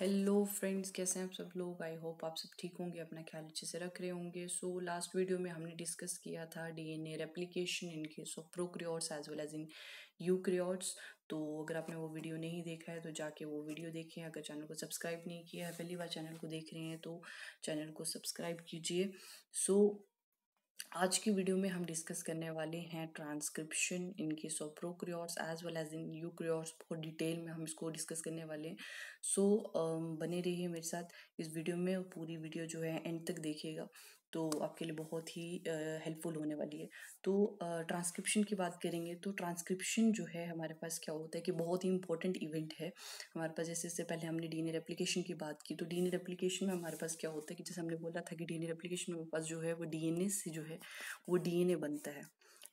hello friends कैसे हैं आप सब लोग आई होप आप सब ठीक होंगे अपना ख्याल अच्छे से रख रहे होंगे सो लास्ट वीडियो में हमने डिस्कस किया था DNA replication in case of prokaryotes as well as in eukaryotes तो अगर आपने वो वीडियो नहीं देखा है तो जाके वो वीडियो देखें अगर चैनल को सब्सक्राइब नहीं किया है पहली बार चैनल को देख रहे हैं तो चैनल को सब्सक्राइब कीजिए सो so, आज की वीडियो में हम डिस्कस करने वाले हैं transcription in case of prokaryotes as well as in eukaryotes बहुत डिटेल में हम इसको डिस्कस करने वाले हैं सो so, बने रहिए मेरे साथ इस वीडियो में पूरी वीडियो जो है एंड तक देखिएगा तो आपके लिए बहुत ही हेल्पफुल होने वाली है तो ट्रांसक्रिप्शन की बात करेंगे तो ट्रांसक्रिप्शन जो है हमारे पास क्या होता है कि बहुत ही इंपॉर्टेंट इवेंट है हमारे पास जैसे इससे पहले हमने डी एप्लीकेशन की बात की तो डी एप्लीकेशन में हमारे पास क्या होता है कि जैसे हमने बोला था कि डी रेप्लिकेशन में हमारे पास जो है वो डी से जो है वो डी बनता है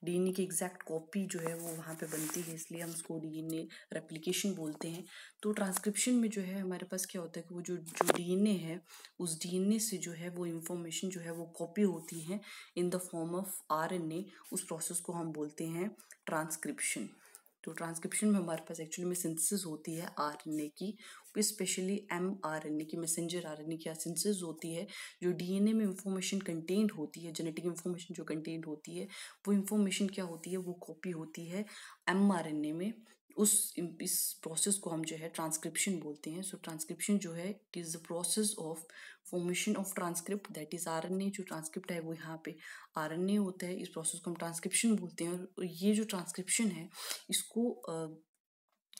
डीएनए की एग्जैक्ट कॉपी जो है वो वहाँ पे बनती है इसलिए हम उसको डीएनए रेप्लिकेशन बोलते हैं तो ट्रांसक्रिप्शन में जो है हमारे पास क्या होता है कि वो जो जो डीएनए है उस डीएनए से जो है वो इंफॉर्मेशन जो है वो कॉपी होती है in the form of RNA उस प्रोसेस को हम बोलते हैं ट्रांसक्रिप्शन तो ट्रांसक्रिप्शन में हमारे पास एक्चुअली में सिंथेसिस होती है ए की specially M R N A की मैसेंजर आर एन ए की सिंथेसिस होती है जो डी एन ए में इंफॉर्मेशन कंटेंट होती है जेनेटिक इंफॉर्मेशन जो कंटेंट होती है वो इंफॉर्मेशन क्या होती है वो कॉपी होती है एम आर एन ए में उस इस प्रोसेस को हम जो है ट्रांसक्रिप्शन बोलते हैं सो so, ट्रांसक्रिप्शन जो है it is the process of formation of transcript that is R जो ट्रांसक्रिप्ट है वो यहाँ पे आर होता है इस प्रोसेस को हम ट्रांसक्रिप्शन बोलते हैं और ये जो ट्रांसक्रिप्शन है इसको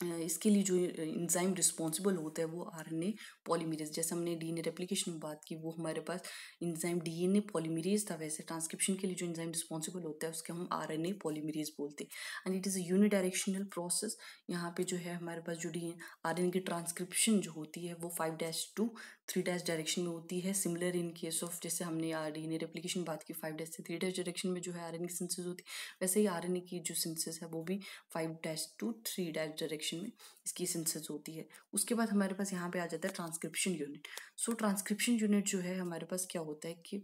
इसके लिए जो इंजाइम रिस्पॉन्सिबल होता है वो आर एन ए पॉलीमरेज जैसे हमने डी एन ए रेप्लीकेशन में बात की वो हमारे पास enzyme D N A polymerase था वैसे ट्रांसक्रिप्शन के लिए जो इंजाइम रिस्पॉन्सिबल होता है उसके हम आर एन ए पॉलीमरेज बोलते हैं and it is a unidirectional process यहाँ पे जो है हमारे पास जो डी आर एन ए की ट्रांसक्रिप्शन जो होती है वो five dash to three dash direction में होती है सिमिलर इन केस ऑफ जैसे हमने आर एन ए रेप्लीकेशन बात की फाइव डैश से थ्री डैश डायरेक्शन में जो है आर एन ए की सेंसेज होती है वैसे ही आर एन ए की जो सेंसेज है वो भी five dash to three dash direction में इसकी सेंसेज होती है उसके बाद हमारे पास यहाँ पे आ जाता है transcription unit so transcription unit जो है हमारे पास क्या होता है कि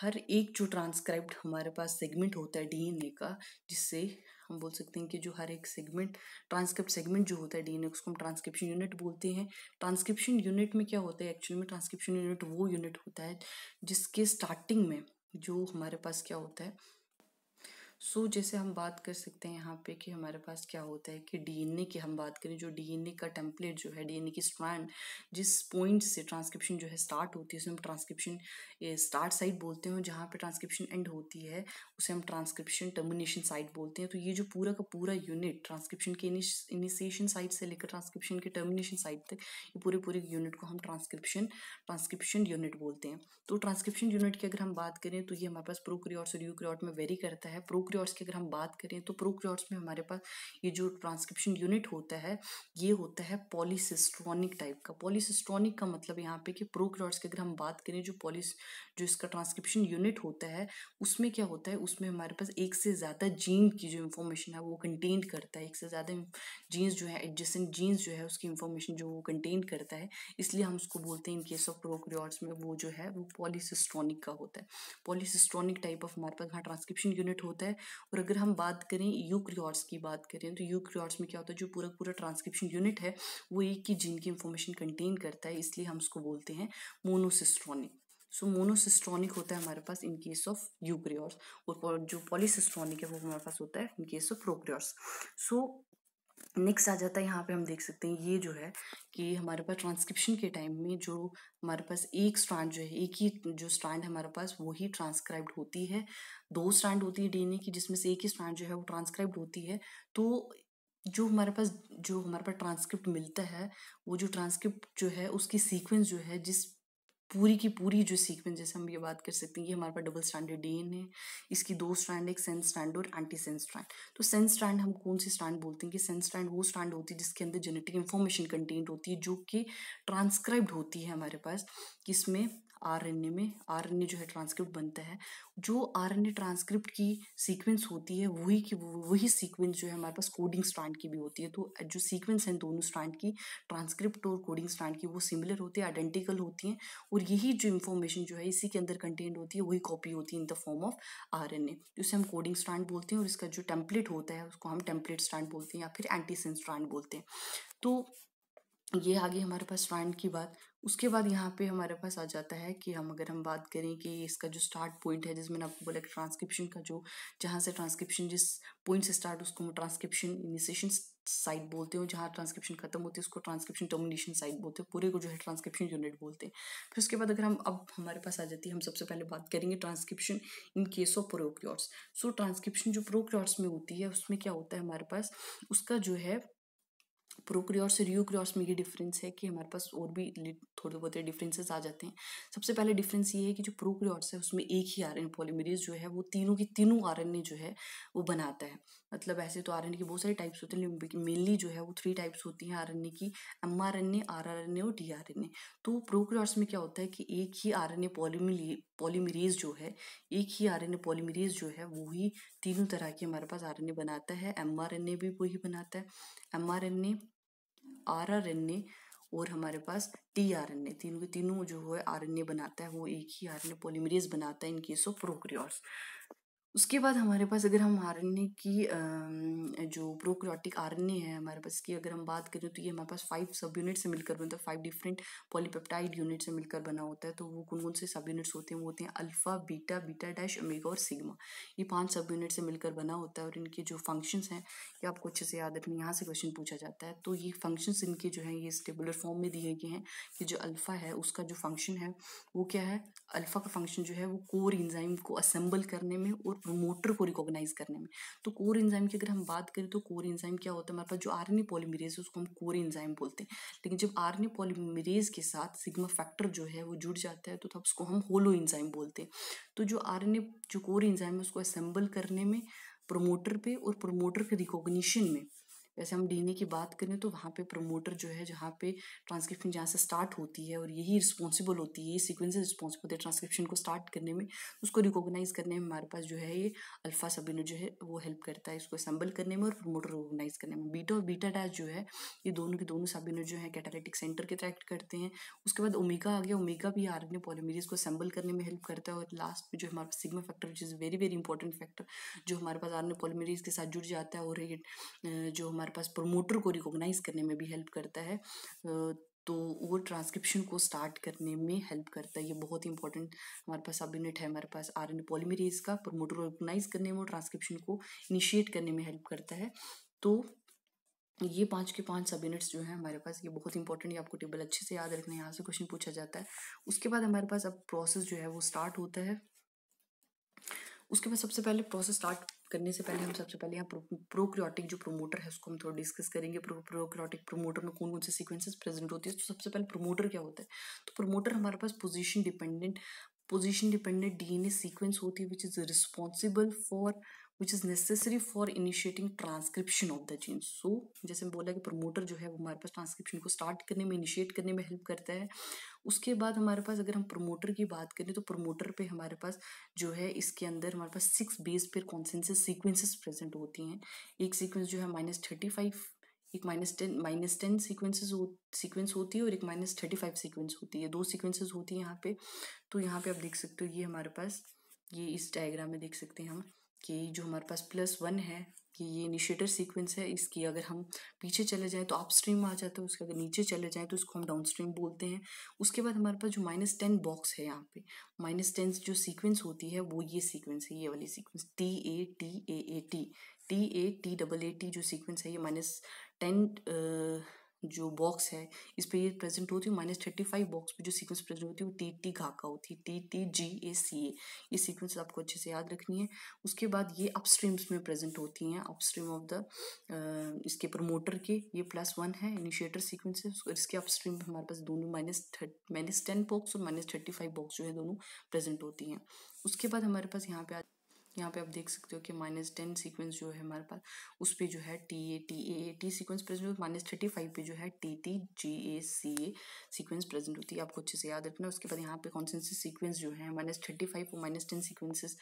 हर एक जो ट्रांसक्राइब्ड हमारे पास सेगमेंट होता है ए का जिससे हम बोल सकते हैं कि जो हर एक सेगमेंट ट्रांसक्रिप्ट सेगमेंट जो होता है डीएनए उसको हम ट्रांसक्रिप्शन यूनिट बोलते हैं ट्रांसक्रिप्शन यूनिट में क्या होता है एक्चुअली में ट्रांसक्रिप्शन यूनिट वो यूनिट होता है जिसके स्टार्टिंग में जो हमारे पास क्या होता है सो so, जैसे हम बात कर सकते हैं यहाँ पे कि हमारे पास क्या होता है कि डीएनए की हम बात करें जो डीएनए का टेम्पलेट जो है डीएनए की स्ट्रैंड जिस पॉइंट से ट्रांसक्रिप्शन जो है स्टार्ट होती है उसे हम ट्रांसक्रिप्शन स्टार्ट साइट बोलते हैं जहाँ पे ट्रांसक्रिप्शन एंड होती है उसे हम ट्रांसक्रिप्शन टर्मिनेशन साइट बोलते हैं तो ये जो पूरा का पूरा यूनिट ट्रांसक्रिप्शन के इनिशिएशन साइट से लेकर ट्रांसक्रिप्शन के टर्मिनेशन साइट तक ये पूरे पूरे यूनिट को हम ट्रांसक्रिप्शन ट्रांसक्रिप्शन यूनिट बोलते हैं तो ट्रांसक्रिप्शन यूनिट की अगर हम बात करें तो ये हमारे पास प्रोक्रियोट और यूक्रियोट में वेरी करता है प्रोक्रियोट प्रोक्योर्स की अगर हम बात करें तो प्रोक्योर्स में हमारे पास ये जो ट्रांसक्रिप्शन यूनिट होता है ये होता है पॉलीसिस्ट्रॉनिक टाइप का पॉलीसिस्ट्रॉनिक का मतलब यहाँ पे कि प्रोक्योर्स की अगर हम बात करें जो पॉलिस जो इसका ट्रांसक्रिप्शन यूनिट होता है उसमें क्या होता है उसमें हमारे पास एक से ज़्यादा जीन की जो इन्फॉर्मेशन है वो कंटेन करता है एक से ज़्यादा जीन्स जो है एडजस्टेंट जीन्स जो है उसकी इन्फॉर्मेशन जो वो कंटेन करता है इसलिए हम उसको बोलते हैं इन केस ऑफ प्रोक्रियोर्स में वो जो है वो पॉलीसिस्ट्रॉनिक का होता है पॉलीसिस्ट्रॉनिक टाइप ऑफ हमारे पास हाँ ट्रांसक्रिप्शन यूनिट होता है और अगर हम बात करें यूक्रियोट्स की बात करें तो यूक्रियोट्स में क्या होता है जो पूरा पूरा ट्रांसक्रिप्शन यूनिट है वो एक ही जीन की इंफॉर्मेशन कंटेन करता है इसलिए हम उसको बोलते हैं मोनोसिस्ट्रॉनिक सो so, मोनोसिस्ट्रॉनिक होता है हमारे पास इन केस ऑफ यूक्रियॉर्स और जो पॉलीसिस्ट्रॉनिक है वो हमारे पास होता है in case of prokaryotes so next आ जाता है यहाँ पे हम देख सकते हैं ये जो है कि हमारे पास ट्रांसक्रिप्शन के टाइम में जो हमारे पास एक स्ट्रैंड जो है एक ही जो स्ट्रैंड हमारे पास वही ट्रांसक्राइब्ड होती है दो स्ट्रैंड होती है डीएनए की जिसमें से एक ही स्ट्रैंड जो है वो ट्रांसक्राइब्ड होती है तो जो हमारे पास जो हमारे पास ट्रांसक्रिप्ट मिलता है वो जो ट्रांसक्रिप्ट जो है उसकी सीक्वेंस जो है जिस पूरी की पूरी जो सीक्वेंस जैसे हम ये बात कर सकते हैं ये हमारे पास डबल स्टैंडर्ड डी एन है इसकी दो स्ट्रैंड एक सेंस स्टैंड और एंटी सेंस स्ट्रैंड तो सेंस स्ट्रैंड हम कौन सी स्टैंड बोलते हैं कि सेंस स्टैंड वो स्टैंड होती है जिसके अंदर जेनेटिक इन्फॉर्मेशन कंटेंट होती है जो कि ट्रांसक्राइब्ड होती है हमारे पास किसमें आरएनए में आरएनए जो है ट्रांसक्रिप्ट बनता है जो आरएनए ट्रांसक्रिप्ट की सीक्वेंस होती है वही की वही सीक्वेंस जो है हमारे पास कोडिंग स्ट्रैंड की भी होती है तो जो सीक्वेंस हैं दोनों स्ट्रैंड की ट्रांसक्रिप्ट और कोडिंग स्ट्रैंड की वो सिमिलर होती है आइडेंटिकल होती हैं और यही जो इन्फॉर्मेशन जो है इसी के अंदर कंटेंट होती है वही कॉपी होती है in the form of R N जिसे तो हम कोडिंग स्ट्रैंड बोलते हैं और इसका जो टेम्पलेट होता है उसको हम टेम्पलेट स्टैंड बोलते हैं या फिर एंटीसेंस स्ट्रांड बोलते हैं तो ये आगे हमारे पास स्ट्रांड की बात उसके बाद यहाँ पे हमारे पास आ जाता है कि हम अगर हम बात करें कि इसका जो स्टार्ट पॉइंट है जिसमें आपको बोला कि ट्रांसक्रिप्शन का जो जहाँ से ट्रांसक्रिप्शन जिस पॉइंट से स्टार्ट उसको हम ट्रांसक्रिप्शन इनिशिएशन साइट बोलते हो जहाँ ट्रांसक्रिप्शन खत्म होती है उसको ट्रांसक्रिप्शन टर्मिनेशन साइट बोलते हैं पूरे को जो है ट्रांसक्रिप्शन यूनिट बोलते हैं फिर उसके बाद अगर हम अब हमारे पास आ जाती है हम सबसे पहले बात करेंगे transcription in case of prokaryotes so transcription जो प्रोक्रियॉट्स में होती है उसमें क्या होता है हमारे पास उसका जो है प्रोक्रियोर्स और यूक्रियोर्स में ये डिफरेंस है कि हमारे पास और भी थोड़े बहुत डिफरेंसेस आ जाते हैं सबसे पहले डिफरेंस ये है कि जो प्रोक्रियोर्स है उसमें एक ही आर एन पॉलीमरेज जो है वो तीनों की तीनों आर जो है वो बनाता है मतलब ऐसे तो आर की बहुत सारी टाइप्स होते हैं मेनली जो है वो थ्री टाइप्स होती हैं आर की M R N A R R N A और डी आर एन ए तो प्रोक्रियार्स में क्या होता है कि एक ही आर एन ए पॉलीमरीज जो है एक ही आर एन ए पॉलीमरीज जो है वो ही तीनों तरह के हमारे पास आर एन ए बनाता है एम आर एन ए भी वही बनाता है M R N A R R N A और हमारे पास टी आर एन ए तीनों के तीनों जो है आर एन ए बनाता है वो एक ही आर एन ए पॉलीमरीज बनाता है इन केस ऑफ प्रोक्रियोर्स उसके बाद हमारे पास अगर हम आर की जो प्रोक्रोटिक आर है हमारे पास की अगर हम बात करें तो ये हमारे पास फाइव सब यूनिट से मिलकर बनता है फाइव डिफरेंट पॉलीपेप्टाइड यूनिट से मिलकर बना होता है तो वो कौन कौन से सब यूनिट्स होते हैं वो होते हैं alpha beta beta dash omega और सिग्मा ये पांच सब यूनिट से मिलकर बना होता है और इनके जो फंक्शन हैं ये आपको अच्छे से याद रखने यहाँ से क्वेश्चन पूछा जाता है तो ये फंक्शन इनके जो है ये स्टेबुलर फॉर्म में दिए गए हैं कि जो अल्फ़ा है उसका जो फंक्शन है वो क्या है अल्फ़ा का फंक्शन जो है वो कोर इंजाइम को असम्बल करने में और प्रोमोटर को रिकॉग्नाइज करने में तो कोर इंजाइम की अगर हम बात करें तो कोर इंजाइम क्या होता है हमारे पास जो आर एन पॉलीमरेज है उसको हम कोर इंजाइम बोलते हैं लेकिन जब आर एन पॉलीमरेज के साथ सिग्मा फैक्टर जो है वो जुड़ जाता है तो तब उसको हम होलो इंजाइम बोलते हैं तो जो आर एन जो कोर इंजाइम है उसको असेंबल करने में प्रोमोटर पे और प्रोमोटर के रिकॉग्निशन में जैसे हम डी की बात करें तो वहाँ पे प्रमोटर जो है जहाँ पे ट्रांसक्रिप्शन जहाँ से स्टार्ट होती है और यही रिस्पॉन्सिबल होती है ये सिक्वेंस रिस्पॉन्सिबल होती है ट्रांसक्रिप्शन को स्टार्ट करने में उसको रिकॉग्नाइज करने में हमारे पास जो है ये अल्फ़ा सबिनो जो है वो हेल्प करता है इसको असम्बल करने में और प्रमोटर रिकोगनाइज करने में बीटा और बीटा डैश जो है ये दोनों के दोनों सबिनो जो है कैटालिटिक सेंटर के ट्रैक्ट करते हैं उसके बाद ओमेगा आ गया ओमेगा भी आर एन पॉलीमेरीज को असम्बल करने में हेल्प करता है और लास्ट में जो हमारे पास sigma factor which is very very important factor जो हमारे पास आर एन पॉलीमेरीज के साथ जुड़ जाता है और जो हमारे हमारे पास प्रोमोटर को रिकॉग्नाइज करने में भी हेल्प करता है तो वो ट्रांसक्रिप्शन को स्टार्ट करने में हेल्प करता है ये बहुत ही इंपॉर्टेंट हमारे पास सब यूनिट है हमारे पास आर एन पॉलीमरेज का प्रोमोटर रिकोगनाइज करने में और ट्रांसक्रिप्शन को इनिशिएट करने में हेल्प करता है तो ये पांच के पांच सब यूनिट्स जो हैं हमारे पास ये बहुत इंपॉर्टेंट है आपको टेबल अच्छे से याद रखना है यहाँ से क्वेश्चन पूछा जाता है उसके बाद हमारे पास अब प्रोसेस जो है वो स्टार्ट होता है उसके बाद सबसे पहले प्रोसेस स्टार्ट करने से पहले हम सबसे पहले यहाँ प्रोक्रियोटिक जो प्रोमोटर है उसको हम थोड़ा डिस्कस करेंगे प्रो प्रोक्रियोटिक प्रोमोटर में कौन कौन से सीक्वेंसेस प्रेजेंट होती है तो सबसे पहले प्रोमोटर क्या होता है तो प्रोमोटर हमारे पास position dependent position dependent DNA sequence होती है which is responsible for which is necessary for initiating transcription of the gene so जैसे हम बोला कि प्रोमोटर जो है वो हमारे पास ट्रांसक्रिप्शन को स्टार्ट करने में इनिशिएट करने में हेल्प करता है उसके बाद हमारे पास अगर हम प्रोमोटर की बात करें तो प्रोमोटर पे हमारे पास जो है इसके अंदर हमारे पास सिक्स बेस पर कॉन्सेंसिस सीक्वेंसेस प्रेजेंट होती हैं एक सीक्वेंस जो है माइनस थर्टी फाइव एक minus ten minus ten sequences हो सीक्वेंस होती है और एक माइनस थर्टी फाइव सीक्वेंस होती है दो सीक्वेंसेज होती है यहाँ पे तो यहाँ पे आप देख सकते हो ये हमारे पास ये इस डायग्राम में देख सकते हैं हम कि जो हमारे पास प्लस वन है कि ये इनिशिएटर सीक्वेंस है इसकी अगर हम पीछे चले जाएँ तो आप स्ट्रीम आ जाता है उसके अगर नीचे चले जाएँ तो उसको हम डाउन स्ट्रीम बोलते हैं उसके बाद हमारे पास जो माइनस टेन बॉक्स है यहाँ पे माइनस टेन जो सीक्वेंस होती है वो ये सीक्वेंस है ये वाली sequence T A T A A T T A T double A T जो सीक्वेंस है ये माइनस टेन जो बॉक्स है इस पर ये प्रेजेंट होती है माइनस थर्टी फाइव बॉक्स पे जो सीक्वेंस प्रेजेंट होती है वो टी टी घाका होती है T T G A C ए ये सीक्वेंस आपको अच्छे से याद रखनी है उसके बाद ये अपस्ट्रीम्स में प्रेजेंट होती हैं अपस्ट्रीम ऑफ द इसके प्रमोटर के ये प्लस वन है इनिशिएटर सीक्वेंस है और इसके अपस्ट्रीम में हमारे पास दोनों माइनस माइनस टेन बॉक्स और माइनस थर्टी फाइव बॉक्स जो है दोनों प्रेजेंट होती हैं उसके बाद हमारे पास यहाँ पे यहाँ पे आप देख सकते हो कि माइनस टेन सीक्वेंस जो है हमारे पास उस पर जो है T A T A T sequence present होती है माइनस थर्टी फाइव पे जो है T T G A C A sequence present होती है आपको अच्छे से याद रखना उसके बाद यहाँ पे कॉन्सेंसिस सीक्वेंस जो है माइनस थर्टी फाइव और माइनस टेन सीक्वेंसेस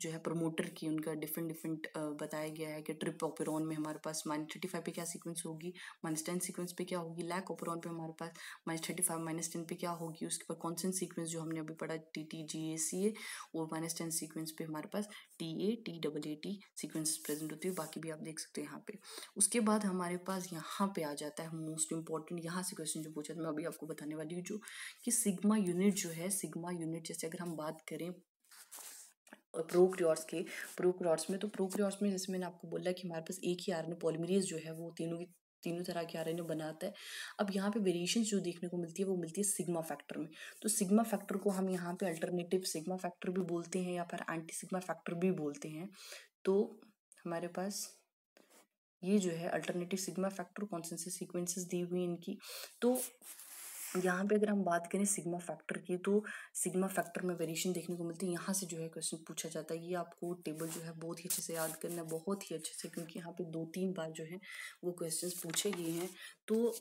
जो है प्रमोटर की उनका डिफरेंट डिफरेंट बताया गया है कि ट्रिप ऑपरॉन में हमारे पास माइनस थर्टी फाइव पे क्या सीक्वेंस होगी माइनस टेन सीक्वेंस पे क्या होगी लैक ऑपरॉन पे हमारे पास minus thirty five minus ten पे क्या होगी उसके बाद कॉन्सेंट सीक्वेंस जो हमने अभी पढ़ा T T G A C ए और माइनस टेन सीक्वेंस पे हमारे पास T A T double A T sequence present होती है बाकी भी आप देख सकते हैं यहाँ पे उसके बाद हमारे पास यहाँ पे आ जाता है मोस्ट इंपॉर्टेंट यहाँ से क्वेश्चन जो पूछा था मैं अभी आपको बताने वाली हूँ जो कि सिग्मा यूनिट जो है सिग्मा यूनिट जैसे अगर हम बात करें प्रोक्रियॉर्स के प्रोक्रियॉर्स में तो प्रोक्रियॉर्स में जैसे मैंने आपको बोला कि हमारे पास एक ही आर में पॉलीमरीज जो है वो तीनों की तीनों तरह के आर बनाते हैं अब यहाँ पे वेरिएशन जो देखने को मिलती है वो मिलती है सिग्मा फैक्टर में तो सिग्मा फैक्टर को हम यहाँ पे अल्टरनेटिव सिग्मा फैक्टर भी बोलते हैं या फिर एंटी सिग्मा फैक्टर भी बोलते हैं तो हमारे पास ये जो है अल्टरनेटिव सिग्मा फैक्टर कौन से सीक्वेंसेस दी हुई इनकी तो यहाँ पे अगर हम बात करें सिग्मा फैक्टर की तो सिग्मा फैक्टर में वेरिएशन देखने को मिलती है यहाँ से जो है क्वेश्चन पूछा जाता है ये आपको टेबल जो है बहुत ही अच्छे से याद करना है बहुत ही अच्छे से क्योंकि यहाँ पे दो तीन बार जो है वो क्वेश्चंस पूछे गए हैं तो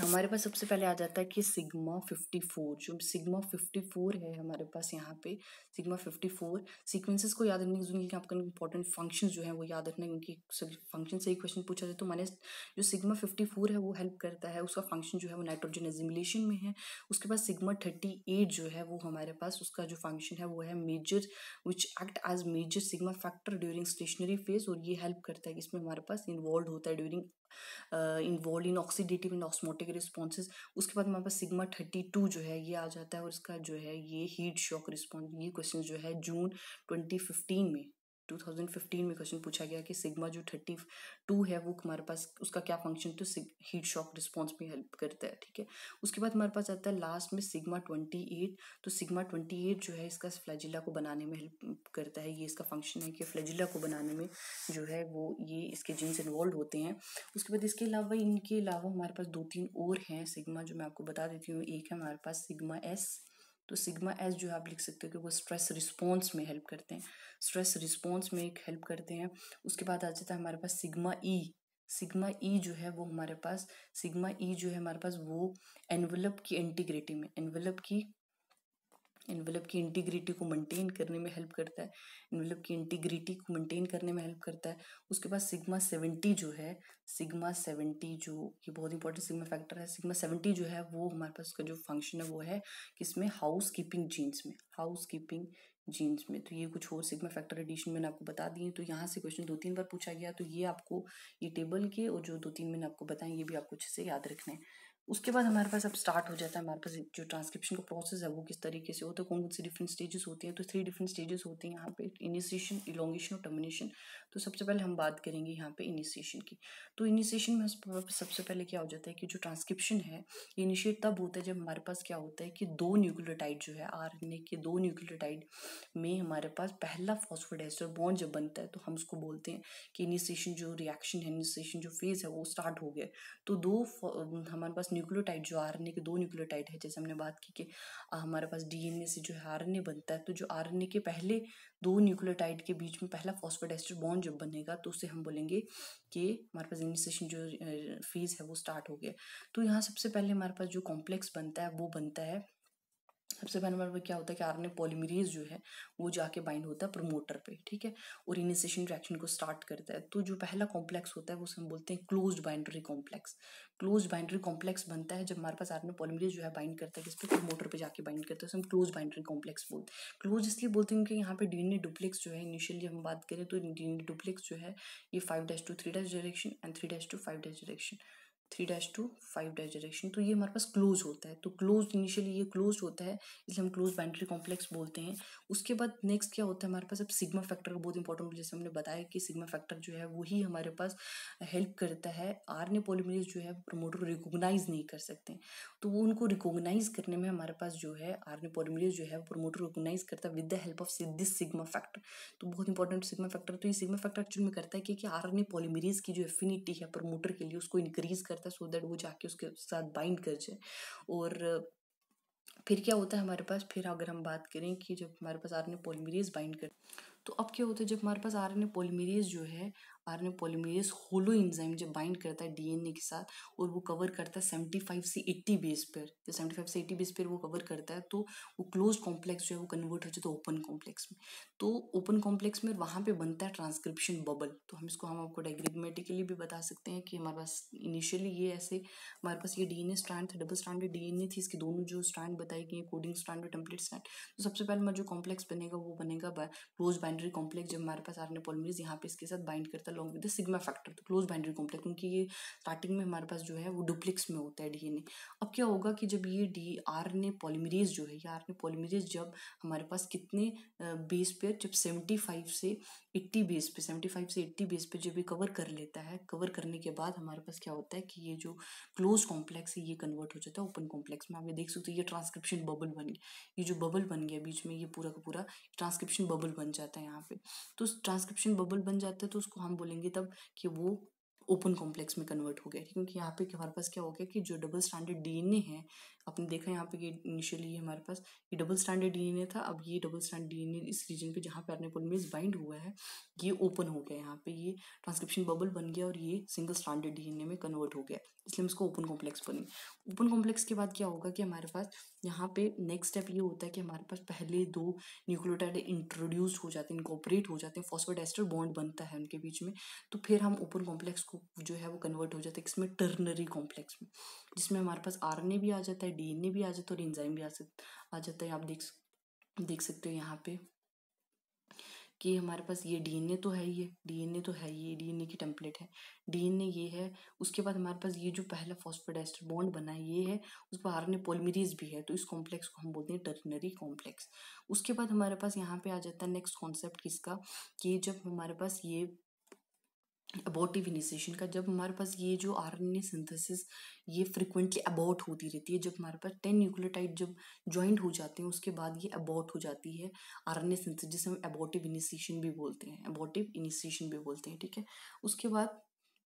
हमारे पास सबसे पहले आ जाता है कि सिग्मा फिफ्टी फोर जो सिग्मा फिफ्टी फोर है हमारे पास यहाँ पे सिग्मा फिफ्टी फोर सिक्वेंसेज को याद रखने की जरूरत आपका इंपॉर्टेंट फंक्शन जो है वो याद रखना क्योंकि फंक्शन से ही क्वेश्चन पूछा जाए तो मैंने जो सिग्मा फिफ्टी फोर है वो हेल्प करता है उसका फंक्शन जो है वो नाइट्रोजन एजिमुलेशन में है उसके बाद सिग्मा थर्टी एट जो है वो हमारे पास उसका जो फंक्शन है वो है major which act as major sigma factor during stationary phase और ये हेल्प करता है कि इसमें हमारे पास इन्वॉल्व होता है during involve in oxidative and osmotic responses उसके बाद हमारे पास सिग्मा थर्टी टू जो है ये आ जाता है और इसका जो है ये हीट शॉक रिस्पॉन्स ये क्वेश्चन जो है जून ट्वेंटी फिफ्टीन में 2015 में क्वेश्चन पूछा गया कि सिग्मा जो 32 है वो हमारे पास उसका क्या फंक्शन तो हीट शॉक रिस्पॉन्स में हेल्प करता है ठीक है उसके बाद हमारे पास आता है लास्ट में सिग्मा 28 तो सिग्मा 28 जो है इसका फ्लैजिला को बनाने में हेल्प करता है ये इसका फंक्शन है कि फ्लैजिला को बनाने में जो है वो ये इसके जीन्स इन्वॉल्व होते हैं उसके बाद इसके अलावा इनके अलावा हमारे पास दो तीन और हैं सिगमा जो मैं आपको बता देती हूँ एक है हमारे पास सिगमा एस तो सिग्मा एस जो है आप लिख सकते हो कि वो स्ट्रेस रिस्पॉन्स में हेल्प करते हैं स्ट्रेस रिस्पॉन्स में एक हेल्प करते हैं उसके बाद आ जाता है हमारे पास सिग्मा ई सिग्मा ई जो है वो हमारे पास सिग्मा ई जो है हमारे पास वो एनवलप की इंटीग्रिटी में एनवलप की इन्वेलप की इंटीग्रिटी को मेंटेन करने में हेल्प करता है इन्वेलप की इंटीग्रिटी को मेंटेन करने में हेल्प करता है उसके बाद सिग्मा सेवेंटी जो है सिग्मा सेवेंटी जो ये बहुत इंपॉर्टेंट सिग्मा फैक्टर है सिग्मा सेवेंटी जो है वो हमारे पास उसका जो फंक्शन है वो है किसमें हाउस कीपिंग जीन्स में हाउस कीपिंग जीन्स में तो ये कुछ और सिग्मा फैक्टर एडिशन मैंने आपको बता दिए तो यहाँ से क्वेश्चन दो तीन बार पूछा गया तो ये आपको ये टेबल के और जो दो तीन मैंने आपको बताएं ये भी आपको अच्छे से याद रखना है उसके बाद हमारे पास अब स्टार्ट हो जाता है हमारे पास जो ट्रांसक्रिप्शन का प्रोसेस है वो किस तरीके से होता है कौन कौन सी डिफरेंट स्टेजेस होती हैं तो थ्री डिफरेंट स्टेजेस होते हैं यहाँ पे इनिशिएशन इलोंगेशन और टर्मिनेशन तो सबसे पहले हम बात करेंगे यहाँ पे इनिशिएशन की तो इनिशिएशन में सबसे पहले क्या हो जाता है कि जो ट्रांसक्रिप्शन है इनिशिएट तब होता है जब हमारे पास क्या होता है कि दो न्यूक्लियोटाइड जो है आर के दो न्यूक्लियोटाइड में हमारे पास पहला फॉस्फोडेस्टर बॉन्ड जब बनता है तो हम उसको बोलते हैं कि इनिशिएशन जो रिएक्शन है इनिशिएशन जो फेज़ है वो स्टार्ट हो गया तो दो हमारे पास न्यूक्लियोटाइड जो आर के दो न्यूक्लियोटाइड है जैसे हमने बात की कि हमारे पास डीएनए से जो है आर बनता है तो जो आर के पहले दो न्यूक्लियोटाइड के बीच में पहला फॉस्फोडेस्टर बॉन्ड जब बनेगा तो उससे हम बोलेंगे कि हमारे पास इनिशिएशन जो फेज़ है वो स्टार्ट हो गया तो यहाँ सबसे पहले हमारे पास जो कॉम्प्लेक्स बनता है वो बनता है सबसे पहले नंबर पर क्या होता है कि आर पॉलीमरेज जो है वो जाके बाइंड होता है प्रमोटर पे ठीक है और इनिशिएशन रिएक्शन को स्टार्ट करता है तो जो पहला कॉम्प्लेक्स होता है वो हम बोलते हैं close binary complex close binary complex बनता है जब हमारे पास आर पॉलीमरेज जो है बाइंड करता है किस पर प्रमोटर पर जाकर बाइंड करता है उसे हम क्लोज बाइंड्री कॉम्प्लेक्स बोलते हैं क्लोज इसलिए बोलते हैं क्योंकि यहाँ पे डी डुप्लेक्स जो है इनिशियली हम बात करें तो डी डुप्लेक्स जो है ये five dash to three dash direction and three dash to five dash direction three dash to five dash direction तो ये हमारे पास क्लोज होता है तो क्लोज इनिशियली ये क्लोज होता है इसलिए हम क्लोज बाइंड्री कॉम्प्लेक्स बोलते हैं उसके बाद नेक्स्ट क्या होता है हमारे पास अब सिग्मा फैक्टर का बहुत इंपॉर्टेंट जैसे हमने बताया कि सिग्मा फैक्टर जो है वही हमारे पास हेल्प करता है आर ने पोलिमरेज जो है प्रोमोटर को रिकोगनाइज नहीं कर सकते तो वो उनको रिकोगनाइज करने में हमारे पास जो है आर ने पोलिमरेज जो है प्रोमोटर रिकोगनाइज करता है with the help of this sigma factor तो बहुत इंपॉर्टेंट सिग्मा फैक्टर तो ये सिग्मा फैक्टर एक्चुअली में करता है कि आर ने पोलिमरेज की जो एफिनिटी है प्रोमोटर के लिए उसको इंक्रीज कर करता है सो दैट वो जाके उसके साथ बाइंड कर जाए और फिर क्या होता है हमारे पास फिर अगर हम बात करें कि जब हमारे पास R N A polymerase bind कर तो अब क्या होता है जब हमारे पास आर एन ए पोलमीरेज जो है बाद में पोलीमरेज होलो इंजाइम जो बाइंड करता है डीएनए के साथ और वो कवर करता है सेवेंटी फाइव से एट्टी बेस पर तो सेवेंटी फाइव से एट्टी बेस पर वो कवर करता है तो वो क्लोज कॉम्प्लेक्स जो है वो कन्वर्ट हो जाता है ओपन कॉम्प्लेक्स में तो ओपन कॉम्प्लेक्स में वहाँ पर बनता है ट्रांसक्रिप्शन बबल तो हम इसको हम आपको डायग्रीमेटिकली भी बता सकते हैं कि हमारे पास इनिशियली ये ऐसे हमारे पास ये डी एन ए स्ट्रैंड था double stranded D N A थी इसके दोनों जो स्ट्रैंड बताए गए कोडिंग स्ट्रैंड और टेम्पलेट स्ट्रैंड तो सबसे पहले हमारा जो कॉम्प्लेक्स बनेगा वो बनेगा क्लोज बाइंड्री कॉम्प्लेक्स जब हमारे पास आर एन ए पोलमरीज यहाँ पे इसके साथ बाइंड करता है along with the sigma factor तो क्लोज बाइंड्री कॉम्प्लेक्स क्योंकि ये स्टार्टिंग में हमारे पास जो है वो डुप्लिक्स में होता है डीएनए अब क्या होगा कि जब ये डी आर ने पॉलीमरेज जो है ये आर ने पॉलीमरेज जब हमारे पास कितने बेस पे जब सेवेंटी फाइव से एट्टी बेस पे सेवेंटी फाइव से एट्टी बेस पे जब ये कवर कर लेता है कवर करने के बाद हमारे पास क्या होता है कि ये जो क्लोज कॉम्प्लेक्स है ये कन्वर्ट हो जाता है ओपन कॉम्प्लेक्स में आप ये देख सकते हो ये ट्रांसक्रिप्शन बबल बन गया ये जो बबल बन गया बीच में ये पूरा का पूरा ट्रांसक्रिप्शन बबल बन जाता है यहाँ पे तो ट्रांसक्रिप्शन बबल बन जाता है तो उसको हम बोले बोलेंगे तब कि वो ओपन कॉम्प्लेक्स में कन्वर्ट हो गया क्योंकि यहाँ पे हमारे पास क्या हो गया कि जो डबल स्टैंडर्ड डीएनए है आपने देखा यहाँ पे ये इनिशियली हमारे पास ये डबल स्टैंडर्ड डीएनए था अब ये डबल स्टैंडर्ड डीएनए इस रीजन पे जहाँ पे पॉलीमरेज बाइंड हुआ है ये ओपन हो गया यहाँ पे ये ट्रांसक्रिप्शन बबल बन गया और ये सिंगल स्टैंडर्ड डीएनए में कन्वर्ट हो गया इसलिए हम इसको ओपन कॉम्प्लेक्स बनेंगे ओपन कॉम्प्लेक्स के बाद क्या होगा कि हमारे पास यहाँ पे नेक्स्ट स्टेप ये होता है कि हमारे पास पहले दो न्यूक्लियोटाइड इंट्रोड्यूस हो जाते हैं इनकॉपरेट हो जाते हैं फॉस्फोडेस्टर बॉन्ड बनता है उनके बीच में तो फिर हम ओपन कॉम्प्लेक्स को जो है वो कन्वर्ट हो जाते हैं इसमें टर्नरी कॉम्प्लेक्स में जिसमें हमारे पास आर भी आ जाता है डी भी आ जाता है और इंजाइम भी आ आ जाता है आप देख देख सकते हो यहाँ पे कि हमारे पास ये डीएनए तो है ये डीएनए तो है ये डीएनए की टेम्पलेट है डीएनए ये है उसके बाद हमारे पास ये जो पहला फॉस्फोडाइस्टर बॉन्ड बना है ये है उस पर ए पोलमीरीज भी है तो इस कॉम्प्लेक्स को हम बोलते हैं टर्नरी कॉम्प्लेक्स उसके बाद हमारे पास यहाँ पे आ जाता है नेक्स्ट कॉन्सेप्ट किसका कि जब हमारे पास ये अबॉटिव इनिशिएशन का जब हमारे पास ये जो आर एन ए सिंथेसिस ये फ्रिक्वेंटली अबॉट होती रहती है जब हमारे पास टेन न्यूक्लियोटाइड जब ज्वाइंट हो जाते हैं उसके बाद ये अबॉट हो जाती है आर एन ए सिंथेसिस जिसे हम अबॉटिव इनिशिएशन भी बोलते हैं अबॉटिव इनिशिएशन भी बोलते हैं ठीक है उसके बाद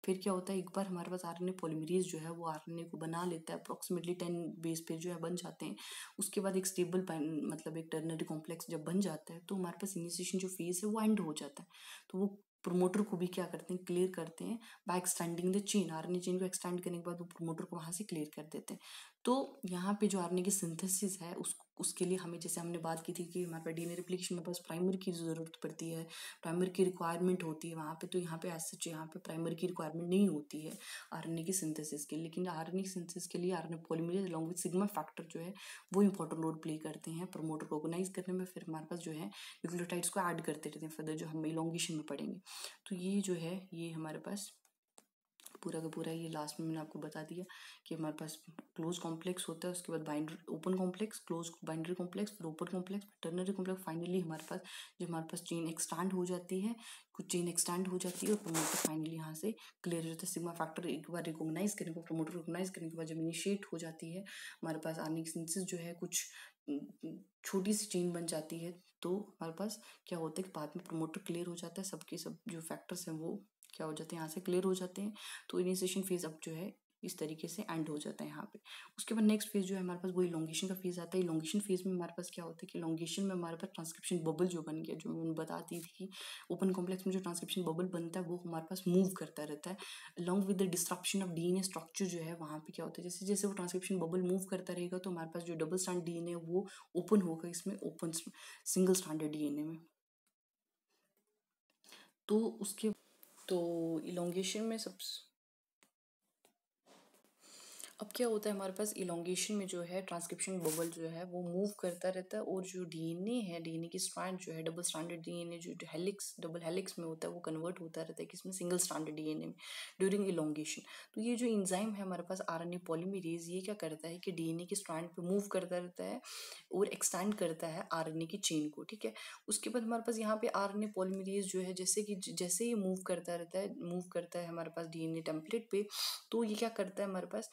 फिर क्या होता है एक बार हमारे पास आर एन ए पोलिमरीज जो है वो आर एन ए को बना लेता है अप्रॉक्सीमेटली टेन बेस पे जो है बन जाते हैं उसके बाद एक स्टेबल मतलब एक टर्नरी कॉम्प्लेक्स जब बन जाता है तो हमारे पास इनिशिएशन जो फेज है वो एंड हो जाता है तो वो प्रोमोटर को भी क्या करते हैं क्लियर करते हैं by extending the chain A chain को एक्सटेंड करने के बाद वो प्रोमोटर को वहाँ से क्लियर कर देते हैं तो यहाँ पे जो आरएनए की सिंथेसिस है उसको उसके लिए हमें जैसे हमने बात की थी कि हमारे पास डी एन में बस प्राइमर की ज़रूरत पड़ती है प्राइमर की रिक्वायरमेंट होती है वहाँ पे तो यहाँ पे ऐसे सच यहाँ पे प्राइमर की रिक्वायरमेंट नहीं होती है आर की सिंथेसिस के लेकिन आर सिंथेसिस के लिए R N polymerase along with sigma factor जो है वो इंपॉर्टेंट रोल प्ले करते हैं प्रमोटर को ऑर्गेनाइज करने में फिर हमारे पास जो है न्यूक्लियोटाइड्स को ऐड करते रहते हैं फर्दर जो हम इलोंगेशन में पढ़ेंगे तो ये जो है ये हमारे पास पूरा का पूरा ये लास्ट में मैंने आपको बता दिया कि हमारे पास क्लोज कॉम्प्लेक्स होता है उसके बाद binary open complex close binary complex फिर open complex ternary complex finally हमारे पास जो हमारे पास चेन एक्सटैंड हो जाती है कुछ चेन एक्सटैंड हो जाती है और प्रमोटर फाइनली यहाँ से क्लियर हो जाता है सिग्मा फैक्टर एक बार रिकोगनाइज करने के बाद प्रमोटर रिकोगनाइज करने के बाद जब इनिशिएट हो जाती है हमारे पास आर्निक सेंसेस जो है कुछ छोटी सी चेन बन जाती है तो हमारे पास क्या होता है कि बाद में प्रमोटर क्लियर हो जाता है सबके सब जो फैक्टर्स हैं वो क्या हो जाते हैं यहाँ से क्लियर हो जाते हैं तो इनिशिएशन फेज़ अब जो है इस तरीके से एंड हो जाता है यहाँ पे उसके बाद नेक्स्ट फेज जो है हमारे पास वो इलोंगेशन का फेज आता है इलोंगेशन फेज में हमारे पास क्या होता है कि इलोंगेशन में हमारे पास ट्रांसक्रिप्शन बबल जो बन गया जो मैं बताती थी ओपन कॉम्प्लेक्स में जो ट्रांसक्रिप्शन बबल बनता है वो हमारे पास मूव करता रहता है along with the disruption of the structure जो है वहाँ पर क्या होता है जैसे जैसे वो ट्रांसक्रिप्शन बबल मूव करता रहेगा तो हमारे पास जो डबल स्टैंड डी ए वो ओपन होगा इसमें ओपन सिंगल स्टैंडर्ड डी में तो उसके तो इलोंगेशन में सब अब क्या होता है हमारे पास इलोंगेशन में जो है ट्रांसक्रिप्शन बबल जो है वो मूव करता रहता है और जो डीएनए है डीएनए की स्ट्रैंड जो है डबल स्टैंडर्ड डीएनए जो हेलिक्स डबल हेलिक्स में होता है वो कन्वर्ट होता रहता है कि इसमें सिंगल स्टैंडर्ड डीएनए में ड्यूरिंग इलोंगेशन तो ये जो इंजाइम है हमारे पास आर एन पॉलीमरेज ये क्या करता है कि ए के स्ट्रैंड पर मूव करता रहता है और एक्सटैंड करता है आर की चेन को ठीक है उसके बाद हमारे पास यहाँ पर आर एन पॉलीमरेज जो है जैसे कि जैसे ये मूव करता रहता है मूव करता है हमारे पास डी ए टेम्पलेट पे तो ये क्या करता है हमारे पास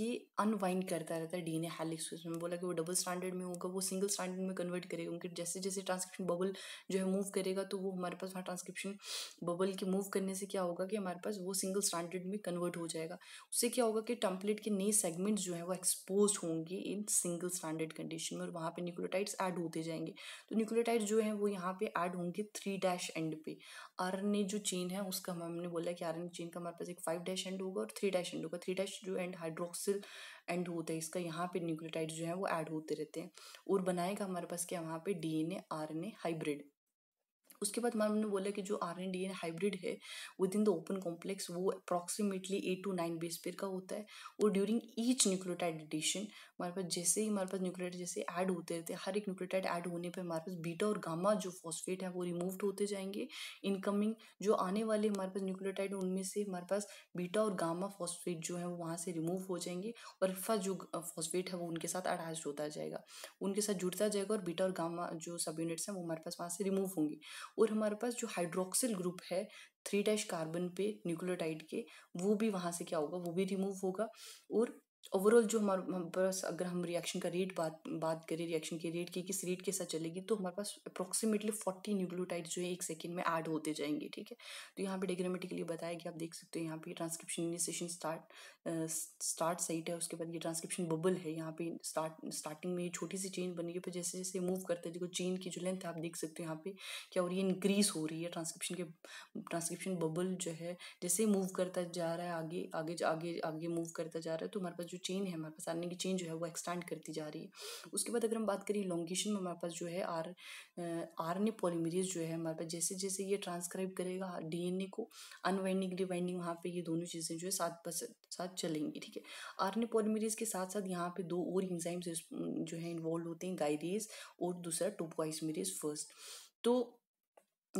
ये अनवाइंड करता रहता है डी डीएनए हैलिक्स में बोला कि वो डबल स्टैंडर्ड में होगा वो सिंगल स्टैंडर्ड में कन्वर्ट करेगा उनके जैसे जैसे ट्रांसक्रिप्शन बबल जो है मूव करेगा तो वो हमारे पास वहाँ ट्रांसक्रिप्शन बबल के मूव करने से क्या होगा कि हमारे पास वो सिंगल स्टैंडर्ड में कन्वर्ट हो जाएगा उससे क्या होगा कि टम्पलेट के नए सेगमेंट्स जो है वो एक्सपोज होंगे इन सिंगल स्टैंडर्ड कंडीशन में और वहाँ पर न्यूक्लियोटाइड्स ऐड होते जाएंगे तो न्यूक्लियोटाइड्स जो है वो यहाँ पर ऐड होंगे थ्री डैश एंड पे आर जो चेन है उसका हमने बोला कि आर चेन का हमारे पास एक फाइव डैश एंड होगा और थ्री डैश एंड होगा थ्री डैश जो एंड हाइड्रोक्स कार्बोक्सिल एंड होता है इसका यहाँ पे न्यूक्लियोटाइड जो है वो ऐड होते रहते हैं और बनाएगा हमारे पास क्या वहाँ पे डीएनए आरएनए हाइब्रिड उसके बाद हमने बोला कि जो R N D N hybrid है within the open complex वो approximately eight to nine base pair का होता है और ड्यूरिंग ईच न्यूक्लियोटाइड एडिशन हमारे पास जैसे ही हमारे पास न्यूक्लियोटाइड जैसे ऐड होते रहते हर एक न्यूक्लियोटाइड ऐड होने पर हमारे पास बीटा और गामा जो फॉस्फेट है वो रिमूव्ड होते जाएंगे इनकमिंग जो आने वाले हमारे पास न्यूक्लियोटाइड उनमें से हमारे पास बीटा और गामा फॉस्फेट जो है वो वहाँ से रिमूव हो जाएंगे और फा जो फॉस्फेट है वो उनके साथ अटैच होता जाएगा उनके साथ जुड़ता जाएगा और बीटा और गामा जो सब यूनिट्स हैं वो हमारे पास वहाँ से रिमूव होंगे और हमारे पास जो हाइड्रोक्सिल ग्रुप है थ्री डैश कार्बन पे न्यूक्लियोटाइड के वो भी वहाँ से क्या होगा वो भी रिमूव होगा और ओवरऑल जो हमारे पास अगर हम रिएक्शन का रेट बात बात करें रिएक्शन के रेट की किस रेट के साथ चलेगी तो हमारे पास अप्रोक्सीमेटली फोर्टी न्यूक्लियोटाइड जो है एक सेकेंड में ऐड होते जाएंगे ठीक है तो यहाँ पे डेग्रामेटिकली बताया कि आप देख सकते हो यहाँ पे transcription initiation start start site है उसके बाद ये ट्रांसक्रिप्शन बबल है यहाँ पे स्टार्ट स्टार्टिंग में ये छोटी सी चेन बनी है पर जैसे जैसे मूव करते देखो चेन की जो लेंथ है आप देख सकते हो यहाँ पे क्या हो रही है इंक्रीज हो रही है ट्रांसक्रिप्शन के ट्रांसक्रिप्शन बबल जो है जैसे मूव करता जा रहा है आगे आगे आगे आगे मूव करता जा रहा है तो हमारे पास जो चेन है हमारे पास आर की चेन जो है वो एक्सटेंड करती जा रही है उसके बाद अगर हम बात करें लॉन्गेशन में हमारे पास जो है आर आर एन पॉलीमरीज जो है हमारे पास जैसे जैसे ये ट्रांसक्राइब करेगा डी एन ए को अनवाइंडिंग डिवाइंडिंग वहाँ पर ये दोनों चीज़ें जो है साथ बस साथ चलेंगी ठीक है आर एन पॉलीमरीज के साथ साथ यहाँ पर दो और इंजाइम्स जो है इन्वॉल्व होते हैं गाइरीज और दूसरा टोपोइसमरीज फर्स्ट तो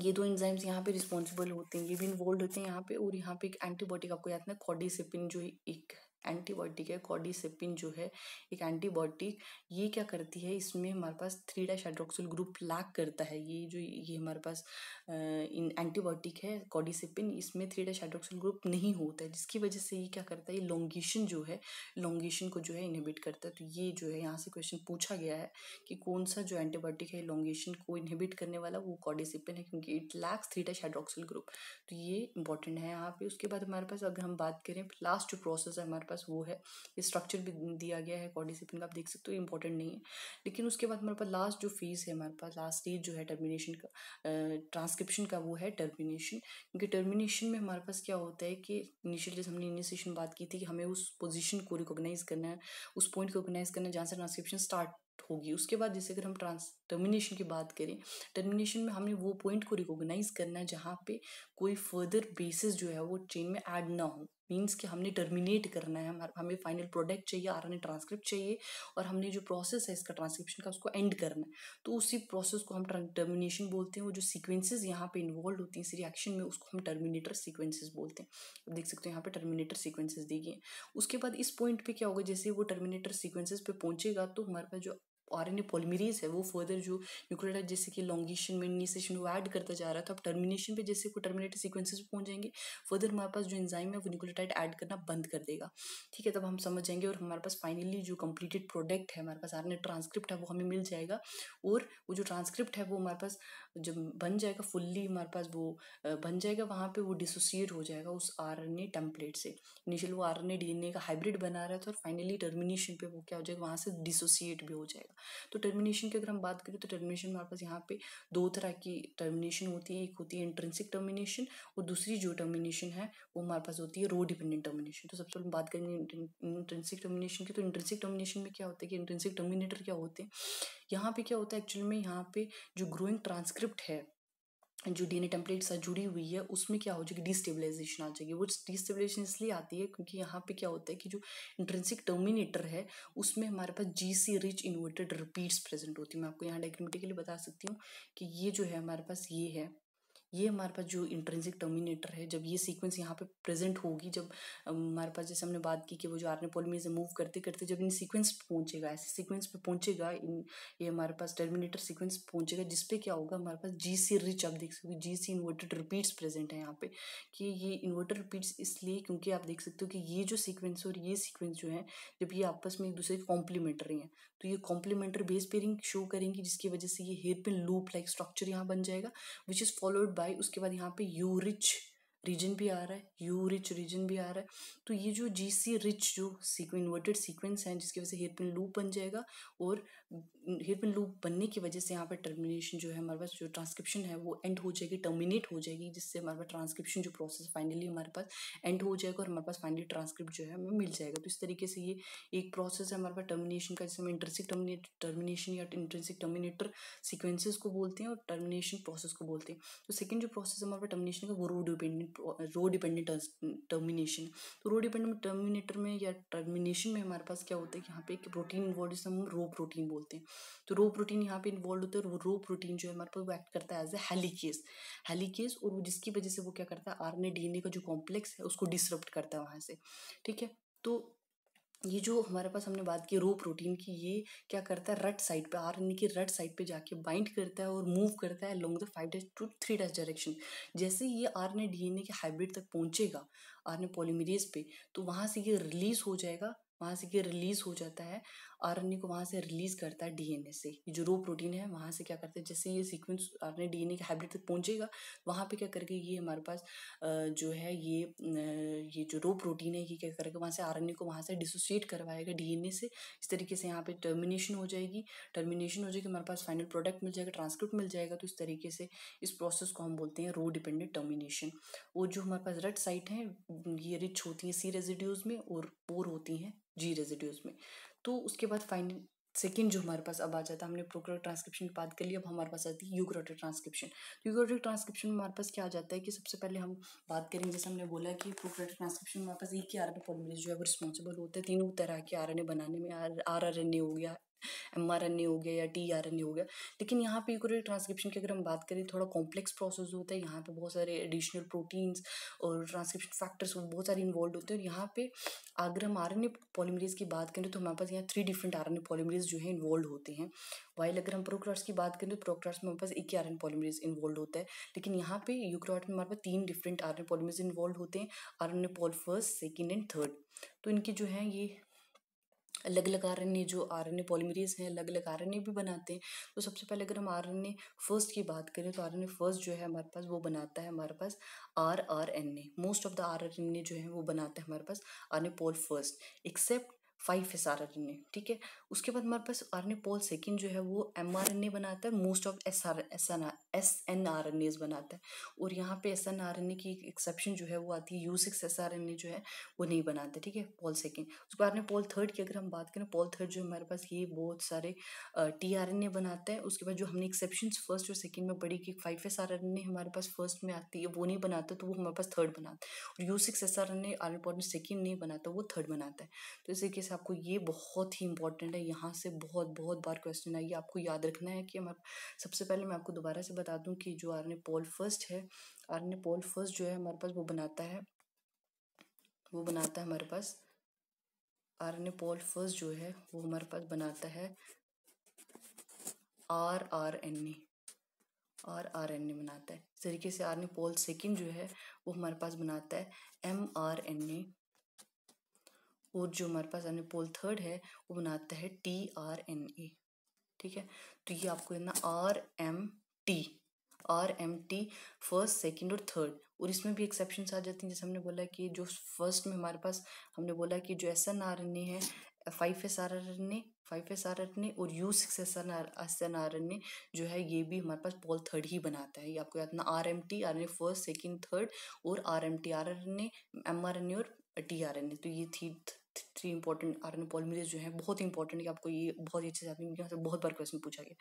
ये दो एंजाइम्स यहाँ पे रिस्पॉन्सिबल होते हैं ये भी इन्वॉल्व होते हैं यहाँ पे और यहाँ पे एक एंटीबायोटिक आपको याद ना कॉडिसिपिन जो एक एंटीबायोटिक है कॉडिसेपिन जो है एक एंटीबॉटिक ये क्या करती है इसमें हमारे पास three dash hydroxyl group lack करता है ये जो ये हमारे पास इन एंटीबायोटिक है कॉडिसेपिन इसमें थ्री डैश हाइड्रोक्सिल ग्रुप नहीं होता है जिसकी वजह से ये क्या करता है ये लॉन्गेशन जो है लॉन्गेशन को जो है इनहिबिट करता है तो ये जो है यहाँ से क्वेश्चन पूछा गया है कि कौन सा जो एंटीबायोटिक है लॉन्गेशन को इनहिबिट करने वाला वो कॉडिसिपिन है क्योंकि it lacks three dash hydroxyl group तो ये इंपॉर्टेंट है यहाँ पे उसके बाद हमारे पास अगर हम बात करें लास्ट जो प्रोसेस है हमारे पास वो है ये स्ट्रक्चर भी दिया गया है कॉर्डिसिप्लिन का आप देख सकते हो इंपॉर्टेंट नहीं है लेकिन उसके बाद हमारे पास लास्ट जो फेज़ है हमारे पास लास्ट स्टेज जो है टर्मिनेशन का ट्रांसक्रिप्शन का वो है टर्मिनेशन क्योंकि टर्मिनेशन में हमारे पास क्या होता है कि इनिशियल जैसे हमने इनिशिएशन बात की थी कि हमें उस पोजिशन को रिकोगनाइज करना है उस पॉइंट को रिकोगनाइज करना है जहाँ से ट्रांसक्रिप्शन स्टार्ट होगी उसके बाद जैसे अगर हम ट्रांस टर्मिनेशन की बात करें टर्मिनेशन में हमने वो पॉइंट को रिकॉग्नाइज करना है जहाँ पे कोई फर्दर बेसिस जो है वो चेन में ऐड ना हो मीन्स कि हमने टर्मिनेट करना है हमें फाइनल प्रोडक्ट चाहिए आर ट्रांसक्रिप्ट चाहिए और हमने जो प्रोसेस है इसका ट्रांसक्रिप्शन का उसको एंड करना है तो उसी प्रोसेस को हम टर्मिनेशन बोलते हैं वो जो सीक्वेंसेज यहाँ पे इन्वॉल्व होती हैं इस रिएक्शन में उसको हम टर्मिनेटर सीक्वेंसेज बोलते हैं आप देख सकते हो यहाँ पे टर्मिनेटर सीक्वेंसेज दी गई उसके बाद इस पॉइंट पे क्या होगा जैसे वो टर्मिनेटर सीक्वेंसेज पे पहुंचेगा तो हमारे पास जो आर एन ए पॉलीमरीज है वो फर्दर जो न्यूक्लियोटाइड जैसे कि लॉन्गेशन में इनिशिएशन वो ऐड करता जा रहा है तो आप टर्मिनेशन पे जैसे को टर्मिनेटेड सीक्वेंसेस पहुंच जाएंगे फर्दर हमारे पास जो एंजाइम है वो न्यूक्लियोटाइड ऐड करना बंद कर देगा ठीक है तब हम समझ जाएंगे और हमारे पास फाइनली जो कंप्लीटेड प्रोडक्ट है हमारे पास आर ट्रांसक्रिप्ट है वो हमें मिल जाएगा और वो जो ट्रांसक्रिप्ट है वो हमारे पास जब बन जाएगा फुल्ली हमारे पास वो बन जाएगा वहाँ पे वो डिसोसिएट हो जाएगा उस आर एन ए टेम्पलेट से इनिशियल वो R N A D N A का हाइब्रिड बना रहा था तो और फाइनली टर्मिनेशन पे वो क्या हो जाएगा वहाँ से डिसोसिएट भी हो जाएगा तो टर्मिनेशन की अगर हम बात करें तो टर्मिनेशन हमारे पास यहाँ पे दो तरह की टर्मिनेशन होती है एक होती है इंट्रेंसिक टर्मिनेशन और दूसरी जो टर्मिनेशन है वो हमारे पास होती है रो डिपेंडेंट टर्मिनेशन तो सबसे पहले बात करेंगे इंट्रेंसिक टर्मिनेशन की तो इंट्रेंसिक टर्मिनेशन में क्या होता है कि इंट्रेंसिक टर्मिनेटर क्या होते हैं यहाँ पे क्या होता है एक्चुअल में यहाँ पे जो ग्रोइंग ट्रांसक्रिप्ट स्क्रिप्ट है जो डी ए टेम्पलेट से जुड़ी हुई है उसमें क्या हो जाएगी डिस्टेबलाइजेशन आ जाएगी वो डिस्टेबलाइजेशन इसलिए आती है क्योंकि यहाँ पे क्या होता है कि जो इंट्रेंसिक टर्मिनेटर है उसमें हमारे पास G C rich inverted repeats present होती है मैं आपको यहाँ डायग्रामेटिकली बता सकती हूँ कि ये जो है हमारे पास ये है ये हमारे पास जो इंट्रेंसिक टर्मिनेटर है जब ये सीक्वेंस यहाँ पे प्रेजेंट होगी जब हमारे पास जैसे हमने बात की कि वो जो आरने पोलमी से मूव करते करते जब इन सीक्वेंस पहुँचेगा ऐसे सीक्वेंस पे पहुँचेगा इन ये हमारे पास टर्मिनेटर सीक्वेंस पहुँचेगा जिसपे क्या होगा हमारे पास जी सी रिच आप देख सकते हो G C inverted repeats present है यहाँ पे कि ये इन्वर्टर रिपीट्स इसलिए क्योंकि आप देख सकते हो कि ये जो सीक्वेंस और ये सीक्वेंस जो है जब ये आपस में एक दूसरे के कॉम्प्लीमेंटरी हैं तो ये कॉम्प्लीमेंटरी बेस पेयरिंग शो करेंगी जिसकी वजह से ये hairpin loop like structure यहाँ बन जाएगा विच इज़ फॉलोड बाई उसके बाद यहाँ पे यू रिच रीजन भी आ रहा है यू रिच रीजन भी आ रहा है तो ये जो जी सी रिच जो सीक्वेंस इन्वर्टेड सीक्वेंस है जिसकी वजह से हेयर पिन लूप बन जाएगा और हेयरपिन लूप बनने की वजह से यहाँ पर टर्मिनेशन जो है हमारे पास जो ट्रांसक्रिप्शन है वो एंड हो जाएगी टर्मिनेट हो जाएगी जिससे हमारे पास ट्रांसक्रिप्शन जो प्रोसेस फाइनली हमारे पास एंड हो जाएगा और हमारे पास फाइनली ट्रांसक्रिप्ट जो है हमें मिल जाएगा तो इस तरीके से ये एक प्रोसेस है हमारे पास टर्मिनेशन का जिसमें इंटरसिक टर्मिनेट टर्मिनेशन या इंटरसिक टर्मिनेटर सिक्वेंसेज को बोलते हैं और टर्मिनेशन प्रोसेस को बोलते हैं तो सेकेंड जो प्रोसेस हमारे पास टर्मिनेशन का वो rho dependent rho dependent termination तो रो डिपेंडेंट टर्मिनेटर में या टर्मिनेशन में हमारे पास क्या होता है कि यहाँ पे एक प्रोटीन वर्ड से हम रो प्रोटीन बोलते हैं बोलते हैं तो रो प्रोटीन यहाँ पे इन्वॉल्व होता है और वो रो प्रोटीन जो है हमारे पास वो एक्ट करता है एज ए हेलीकेस हेलीकेस और वो जिसकी वजह से वो क्या करता है आर डीएनए का जो कॉम्प्लेक्स है उसको डिसरप्ट करता है वहाँ से ठीक है तो ये जो हमारे पास हमने बात की रो प्रोटीन की ये क्या करता है रट साइड पे आर एन की रट साइड पे जाके बाइंड करता है और मूव करता है long the five dash to three dash direction जैसे ये आर ने डी एन ए के हाइब्रिड तक पहुंचेगा आर पॉलीमरेज पे तो वहाँ से ये रिलीज़ हो जाएगा वहाँ से ये रिलीज़ हो जाता है आर को वहाँ से रिलीज़ करता है डी से ये जो रो प्रोटीन है वहाँ से क्या करते हैं जैसे ये सीक्वेंस आर ए के हाइब्रिड तक पहुँचेगा वहाँ पे क्या करके ये हमारे पास जो है ये ये जो रो प्रोटीन है ये क्या करेगा वहाँ से आर को वहाँ से डिसोसिएट करवाएगा डी से इस तरीके से यहाँ पर टर्मिनेशन हो जाएगी टर्मिनेशन हो जाएगी हमारे पास फाइनल प्रोडक्ट मिल जाएगा ट्रांसक्रिप्ट मिल जाएगा तो इस तरीके से इस प्रोसेस को हम बोलते हैं रो डिपेंडेंट टर्मिनेशन वो जो हमारे पास रेड साइट है ये रिच होती हैं सी रेजिड्यूज़ में और पोर होती हैं जी रेजिड्यूज़ में तो उसके बाद फाइनल सेकेंड जो हमारे पास अब आ जाता है हमने प्रोक्रियोटिक ट्रांसक्रिप्शन की बात कर ली अब हमारे पास आती है यूक्रोटिक ट्रांसक्रिप्शन यूक्रोटिक ट्रांसक्रिप्शन में हमारे पास क्या आ जाता है कि सबसे पहले हम बात करेंगे जैसे हमने बोला कि प्रोक्रोटिक ट्रांसक्रिप्शन में हमारे पास एक ही आर एन जो है वो रिस्पॉन्सिबल होते हैं तीनों तरह के आर एन ए बनाने में आर आर एन ए हो गया एम आर एन ए हो गया या टी आर एन ए हो गया लेकिन यहाँ पे यूकोरियोटिक ट्रांसक्रिप्शन की अगर हम बात करें थोड़ा कॉम्प्लेक्स प्रोसेस होता है यहाँ पे बहुत सारे एडिशनल प्रोटीन्स और ट्रांसक्रिप्शन फैक्टर्स बहुत सारे इन्वॉल्व होते हैं और यहाँ पे अगर हम आर एन पॉलीमरीज की बात करें तो हमारे पास यहाँ three different R N polymerase जो है इन्वॉल्व होते हैं वाइल अगर हम प्रोक्रॉट्स की बात करें तो प्रोक्रॉट्स में हमारे पास एक ही आर एन पॉलीमरीज इन्वॉल्व होता है लेकिन यहाँ पे यूक्रोट में हमारे पास तीन different R N polymerase involve होते हैं R N pol first second and third तो इनके जो है ये अलग अलग आर एन ए जो आर एन ए पॉलीमरीज हैं अलग अलग आर एन ए भी बनाते हैं तो सबसे पहले अगर हम आर एन ए फर्स्ट की बात करें तो आर एन ए फर्स्ट जो है हमारे पास वो बनाता है हमारे पास R R N A most of the R N A जो है वो बनाता है हमारे पास R N A pol first except five S R R N A ठीक है उसके बाद हमारे पास R N A pol second जो है वो एम आर एन ए बनाता है most of S R S N R S N R N As बनाता है और यहाँ पे S N R N A की एक्सेप्शन जो है वो आती है U six S R N A जो है वो नहीं बनाते ठीक है पोल सेकेंड उसके बाद पोल थर्ड की अगर हम बात करें पोल थर्ड जो हमारे पास ये बहुत सारे टी आर एन ए बनाते हैं उसके बाद जो हमने एक्सेप्शन फर्स्ट और सेकेंड में पढ़ी कि five S R N A हमारे पास फर्स्ट में आती है वो नहीं बनाता तो वो हमारे पास थर्ड बनाता है और U six S R N A R N pol second नहीं बनाता वो थर्ड बनाता है तो इसी से आपको ये बहुत ही इंपॉर्टेंट है यहाँ से बहुत बहुत बार क्वेश्चन आई आपको याद रखना है कि हम सबसे पहले मैं आपको दोबारा से बता दूँ कि जो आर पोल फर्स्ट है आर पोल फर्स्ट जो है हमारे पास वो बनाता है वो बनाता है हमारे पास आर पोल फर्स्ट जो है वो हमारे पास बनाता है R R N A R R N A बनाता है इस तरीके से आर ने पोल सेकेंड जो है वो हमारे पास बनाता है एम आर एन ए और जो हमारे पास अन्य पोल थर्ड है वो बनाता है टी आर एन ए ठीक है तो ये आपको करना R M T R M T first second और थर्ड और इसमें भी एक्सेप्शन आ जाती हैं जैसे हमने बोला कि जो फर्स्ट में हमारे पास हमने बोला कि जो S N R N A है five S R R N A five S R R N A और U six S N R S N R N A जो है ये भी हमारे पास पोल थर्ड ही बनाता है ये आपको याद ना R M T R N A first second third और R M T R R N A M R N A और टी आर एन ए तो ये थी three important R N polymerase जो है बहुत इंपॉर्टेंट है आपको ये बहुत ही अच्छे से आती है यहाँ से बहुत बार क्वेश्चन पूछा गया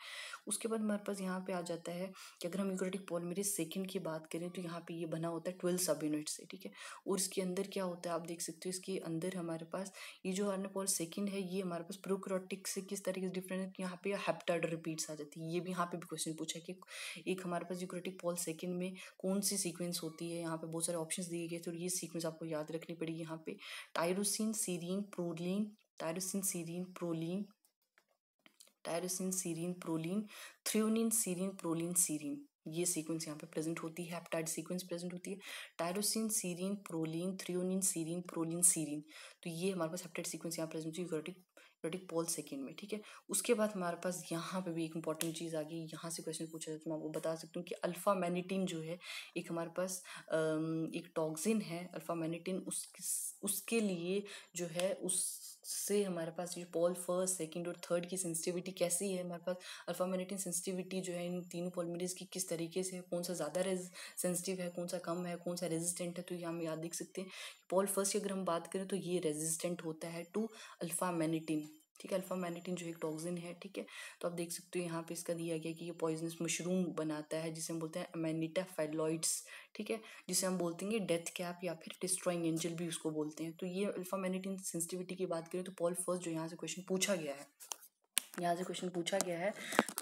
उसके बाद हमारे पास यहाँ पे आ जाता है कि अगर हम यूक्रेटिक पॉलीमरेज सेकेंड की बात करें तो यहाँ पे ये बना होता है ट्वेल्व सब यूनिट से ठीक है और इसके अंदर क्या होता है आप देख सकते हो इसके अंदर हमारे पास ये जो आर एन पॉल सेकेंड है ये हमारे पास प्रोक्रोटिक से किस तरीके से डिफरेंट है तो यहाँ पे हेप्टाइड रिपीट्स आ जाती है ये भी यहाँ पे भी क्वेश्चन पूछा कि एक हमारे पास यूक्रेटिक पॉल सेकेंड में कौन सी सीक्वेंस होती है यहाँ पे बहुत सारे ऑप्शन दिए गए थे और ये सीक्वेंस आपको याद रखनी पड़ेगी यहाँ पे टायरोसिन सीरी serine proline tyrosine serine proline tyrosine serine proline threonine serine proline serine ये सीक्वेंस यहाँ पे प्रेजेंट होती है हेप्टाइड सीक्वेंस प्रेजेंट होती है tyrosine serine proline threonine serine proline serine तो ये हमारे पास हेप्टाइड सीक्वेंस यहाँ प्रेजेंट होती है यूरोटिक पॉल सेकेंड में ठीक है उसके बाद हमारे पास यहाँ पे भी एक इंपॉर्टेंट चीज़ आ गई यहाँ से क्वेश्चन पूछा जाए तो मैं आपको बता सकती हूँ कि अल्फ़ा मैनिटिन जो है एक हमारे पास एक टॉक्सिन है अल्फ़ा मैनिटिन उस उसके लिए जो है उस से हमारे पास ये पॉल फर्स्ट सेकंड और थर्ड की सेंसिटिविटी कैसी है हमारे पास अल्फामेरेटिन सेंसिटिविटी जो है इन तीनों पोलमेरीज की किस तरीके से है कौन सा ज़्यादा सेंसिटिव है कौन सा कम है कौन सा रेजिस्टेंट है तो ये हम याद देख सकते हैं पॉल फर्स्ट की अगर हम बात करें तो ये रेजिस्टेंट होता है टू अल्फामेनिटिन ठीक है अल्फा जो एक टॉक्सिन है ठीक है तो आप देख सकते हो यहाँ पे इसका दिया गया कि ये पॉइजनस मशरूम बनाता है जिसे हम बोलते हैं अमेनिटा फेलॉइड्स ठीक है जिसे हम बोलते हैं डेथ कैप या फिर डिस्ट्रॉइंग एंजल भी उसको बोलते हैं तो ये अल्फा सेंसिटिविटी की बात करें तो पॉल फर्स्ट जो यहाँ से क्वेश्चन पूछा गया है यहाँ से क्वेश्चन पूछा गया है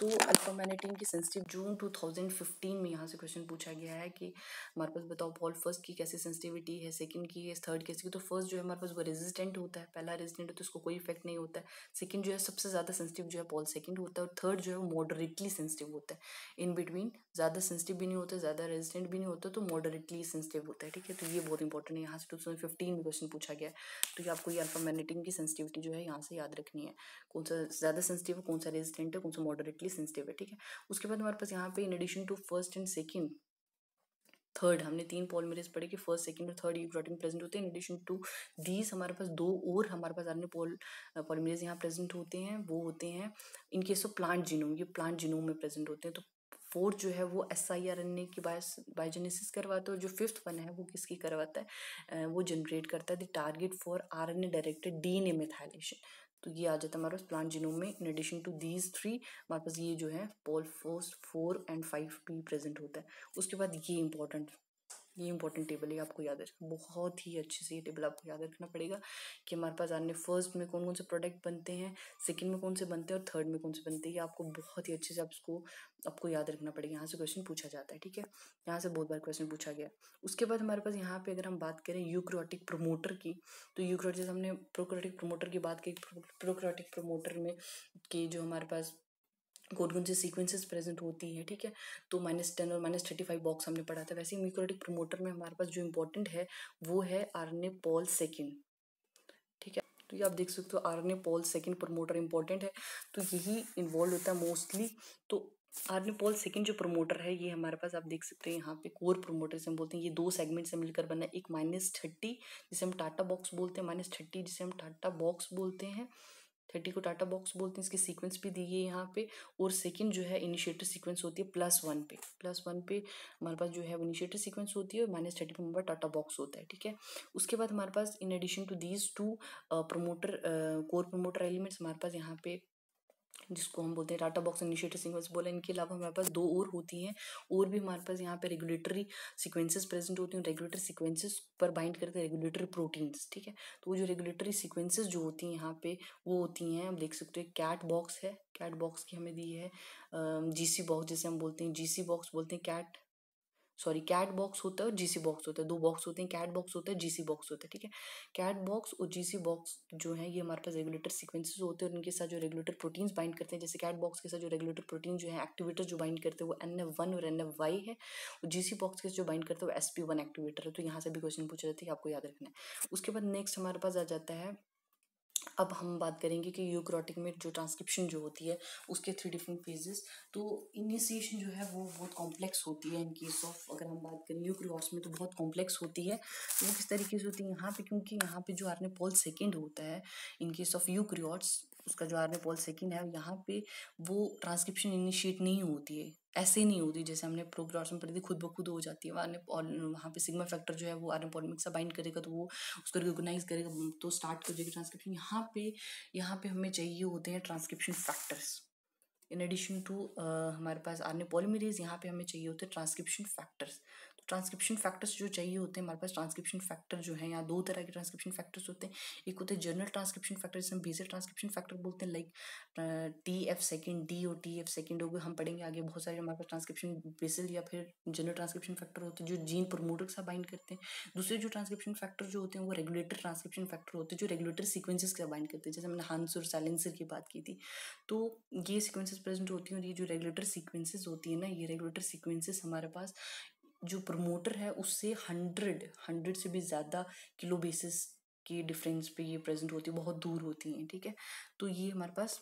तो अल्फामेनेटिन की सेंसिटिव जून 2015 में यहाँ से क्वेश्चन पूछा गया है कि हमारे पास बताओ बॉल फर्स्ट की कैसी सेंसिटिविटी है सेकंड की है थर्ड कैसी की तो फर्स्ट जो है हमारे पास वो रेजिस्टेंट होता है पहला रेजिस्टेंट होता है तो उसको कोई इफेक्ट नहीं होता है सेकंड जो है सबसे ज़्यादा सेंसिटिव जो है बॉल सेकंड होता है और थर्ड जो है वो मॉडरेटली सेंसिटिव होता है इन बिटवीन ज़्यादा सेंसिटिव भी नहीं होता ज़्यादा रेजिस्टेंट भी नहीं होता तो मॉडरेटली सेंसिटिव होता है ठीक है तो ये बहुत इंपॉर्टेंट है यहाँ से टू थाउजेंड फिफ्टीन में क्वेश्चन पूछा गया है तो ये आपको ये अल्फा मैग्नेटिक की सेंसिटिविटी जो है यहाँ से याद रखनी है कौन सा ज़्यादा सेंसिटिव है कौन सा रेजिस्टेंट है कौन सा मॉडरेटली सेंसिटिव है ठीक है उसके बाद हमारे पास यहाँ पे in addition to first and second third हमने तीन पॉलीमरेज पढ़े कि फर्स्ट सेकंड और थर्ड प्रोटीन प्रेजेंट होते हैं इन एडिशन टू दीज हमारे पास दो और हमारे पास अन्य पोल पॉलीमरेज यहाँ प्रेजेंट होते हैं वो होते हैं in case of plant genome ये प्लांट जीनोम में प्रेजेंट होते हैं तो फोर्थ जो है वो S I R N A की बायोजेनेसिस करवाता है और जो फिफ्थ वन है वो किसकी करवाता है वो जनरेट करता है the target for R N A directed D N A methylation तो ये आ जाता है हमारे प्लांट जीनोम में in addition to these three हमारे पास ये जो है pol fourth four and five भी प्रेजेंट होता है उसके बाद ये इंपॉर्टेंट ये इंपॉर्टेंट टेबल है आपको याद रखना बहुत ही अच्छे से ये टेबल आपको याद रखना पड़ेगा कि हमारे पास आने फर्स्ट में कौन कौन से प्रोडक्ट बनते हैं सेकंड में कौन से बनते हैं और थर्ड में कौन से बनते हैं आपको बहुत ही अच्छे से आपको आपको याद रखना पड़ेगा यहाँ से क्वेश्चन पूछा जाता है ठीक है यहाँ से बहुत बार क्वेश्चन पूछा गया उसके बाद हमारे पास यहाँ पर अगर हम बात करें यूक्रोटिक प्रोमोटर की तो यूक्रोटिक हमने प्रोक्रोटिक प्रोमोटर की बात की प्रोक्रोटिक प्रोमोटर में कि जो हमारे पास कौन कौन सी सीक्वेंसेस प्रेजेंट होती हैं ठीक है तो माइनस टेन और माइनस थर्टी फाइव बॉक्स हमने पढ़ा था वैसे ही प्रोमोटर में हमारे पास जो इंपॉर्टेंट है वो है आरने पॉल सेकेंड ठीक है तो ये आप देख सकते हो RNA pol second promoter important है तो यही इन्वॉल्व होता है मोस्टली तो आरने पॉल सेकेंड जो प्रमोटर है ये हमारे पास आप देख सकते हैं यहाँ पे कोर प्रमोटर से हम बोलते हैं ये दो सेगमेंट से मिलकर बना एक माइनस थर्टी जिसे हम टाटा बॉक्स बोलते हैं माइनस थर्टी जिसे हम टाटा बॉक्स बोलते हैं थर्टी को टाटा बॉक्स बोलते हैं इसकी सीक्वेंस भी दी है यहाँ पे और सेकंड जो है इनिशिएटर सीक्वेंस होती है प्लस वन पे प्लस वन पे हमारे पास जो है इनिशिएटर सीक्वेंस होती है और माइनस थर्टी पर टाटा बॉक्स होता है ठीक है उसके बाद हमारे पास in addition to these two promoter core promoter elements हमारे पास यहाँ पे जिसको हम बोलते हैं टाटा बॉक्स इनिशिएटिव सीक्वेंस बोला इनके अलावा हमारे पास दो और होती हैं और भी हमारे पास यहाँ पे रेगुलेटरी सीक्वेंसेस प्रेजेंट होती हैं रेगुलेटरी सीक्वेंसेस पर बाइंड करते हैं रेगुलेटरी प्रोटीन्स ठीक है तो वो जो रेगुलेटरी सीक्वेंसेस जो होती हैं यहाँ पे वो होती हैं हम देख सकते हैं कैट बॉक्स है कैट बॉक्स की हमें दी है जी सी बॉक्स जैसे हम बोलते हैं जी सी बॉक्स बोलते हैं कैट सॉरी कैट बॉक्स होता है और जीसी बॉक्स होता है दो बॉक्स होते हैं कैट बॉक्स होता है जीसी बॉक्स होता है ठीक है कैट बॉक्स और जीसी बॉक्स जो है ये हमारे पास रेगुलेटर सीक्वेंसेस होते हैं और इनके साथ जो रेगुलेटर प्रोटीन्स बाइंड करते हैं जैसे कैट बॉक्स के साथ जो रेगुलेटर प्रोटीन जो है एक्टिवेटर जो बाइंड करते हैं वो एन एफ वन और एन एफ वाई है और जी सी बॉक्स के जो बाइंड करते हैं वो एस पी वन एक्टिवेटर है तो यहाँ से भी क्वेश्चन पूछ रहे थे आपको याद रखना है उसके बाद नेक्स्ट हमारे पास आ जाता है अब हम बात करेंगे कि यूक्रोटिक में जो ट्रांसक्रिप्शन जो होती है उसके थ्री डिफरेंट फेजेस तो इनिशिएशन जो है वो बहुत कॉम्प्लेक्स होती है इन केस ऑफ अगर हम बात करें यूक्रोट्स में तो बहुत कॉम्प्लेक्स होती है वो किस तरीके से होती है यहाँ पे क्योंकि यहाँ पे जो आरने पॉल सेकेंड होता है इन केस ऑफ यूक्रियोट्स उसका जो आर पॉल सेकेंड है यहाँ पे वो ट्रांसक्रिप्शन इनिशिएट नहीं होती है ऐसे नहीं होती जैसे हमने प्रोग्रॉसम पढ़ी थी खुद ब खुद हो जाती है वहाँ और वहाँ पे सिग्मा फैक्टर जो है वो आर पॉलिमिक से बाइंड करेगा तो वो उसको रिकोगनाइज करेगा तो स्टार्ट कर देगा ट्रांसक्रिप्शन यहाँ पे यहाँ पे हमें चाहिए होते हैं transcription factors in addition to हमारे पास आर पॉलिमरीज यहाँ पे हमें चाहिए होते हैं ट्रांसक्रिप्शन फैक्टर्स ट्रांसक्रिप्शन फैक्टर्स जो चाहिए होते हैं हमारे पास ट्रांसक्रिप्शन फैक्टर जो है या दो तरह के ट्रांसक्रिप्शन फैक्टर्स होते हैं एक होते हैं जनरल ट्रांसक्रिप्शन फैक्टर जिसमें हम बेसिक ट्रांसक्रिप्शन फैक्टर बोलते हैं like T F second D और टी एफ सेकेंड हो गए हम पढ़ेंगे आगे बहुत सारे हमारे पास ट्रांसक्रिप्शन बेसिल या फिर जनरल ट्रांसक्रिप्शन फैक्टर होते हैं जो जीन प्रमोटर का बाइंड करते हैं दूसरे जो ट्रांसक्रिप्शन फैक्टर जो होते हैं वो रेगुलेटर ट्रांसक्रिप्शन फैक्टर होते हैं जो रेगुलेटर सिक्वेंसेज का बाइंड करते हैं जैसे हमने हांस और सैलेंसर की बात की थी तो ये सिक्वेंसेज प्रेजेंट होती हैं और ये जो रेगुलेटर सिक्वेंसेज होती है ना ये रेगुलेटर सीक्वेंसेस हमारे पास जो प्रमोटर है उससे हंड्रेड हंड्रेड से भी ज़्यादा किलो बेसिस के डिफरेंस पे ये प्रेजेंट होती है बहुत दूर होती हैं ठीक है तो ये हमारे पास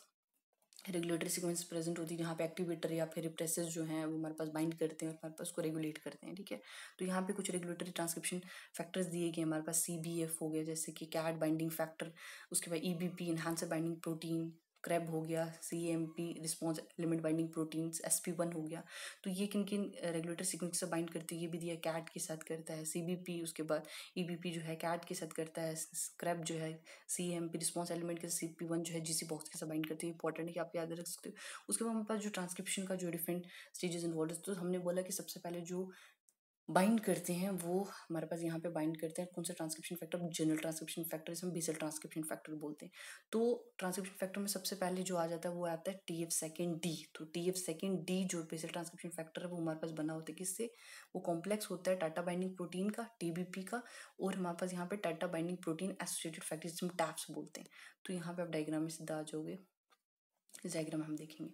रेगुलेटरी सिक्वेंस प्रेजेंट होती है जहाँ पे एक्टिवेटर या फिर प्रेसेस जो हैं वो हमारे पास बाइंड करते हैं और हमारे पास उसको रेगुलेट करते हैं ठीक है तो यहाँ पे कुछ रेगुलेटरी ट्रांसक्रिप्शन फैक्टर्स दिए गए हमारे पास सी बी एफ हो गया जैसे कि कैट बाइंडिंग फैक्टर उसके बाद E B P binding protein CREB हो गया C M P response element binding proteins S P one हो गया तो ये किन किन रेगुलेटर सीक्वेंस से बाइंड करते हैं ये भी दिया कैट के साथ करता है सी बी पी उसके बाद ई बी पी जो है कैट के साथ करता है क्रैब जो है C M P response element के सी पी वन जो है जी सी बॉक्स के साथ बाइंड करते है इंपॉर्टेंट है कि आप याद रख सकते हो उसके बाद हमारे पास जो ट्रांसक्रिप्शन का जो डिफरेंट स्टेजेस इन्वॉल्व तो हमने बोला कि सबसे पहले जो बाइंड करते हैं वो हमारे पास यहाँ पे बाइंड करते हैं कौन सा transcription factor general transcription factor इसमें बेसल ट्रांसक्रिप्शन फैक्टर बोलते हैं तो ट्रांसक्रिप्शन फैक्टर में सबसे पहले जो आ जाता है वो आता है टी एफ सेकेंड डी तो टी एफ सेकेंड डी जो बेसल ट्रांसक्रिप्शन फैक्टर है वो हमारे पास बना होता है किससे वो कॉम्प्लेक्स होता है टाटा बाइंडिंग प्रोटीन का टी का और हमारे पास यहाँ पर TATA binding protein associated factor जिसमें टैप्स बोलते हैं तो यहाँ पर आप डायग्राम में सीधा आ जाओगे डायग्राम हम देखेंगे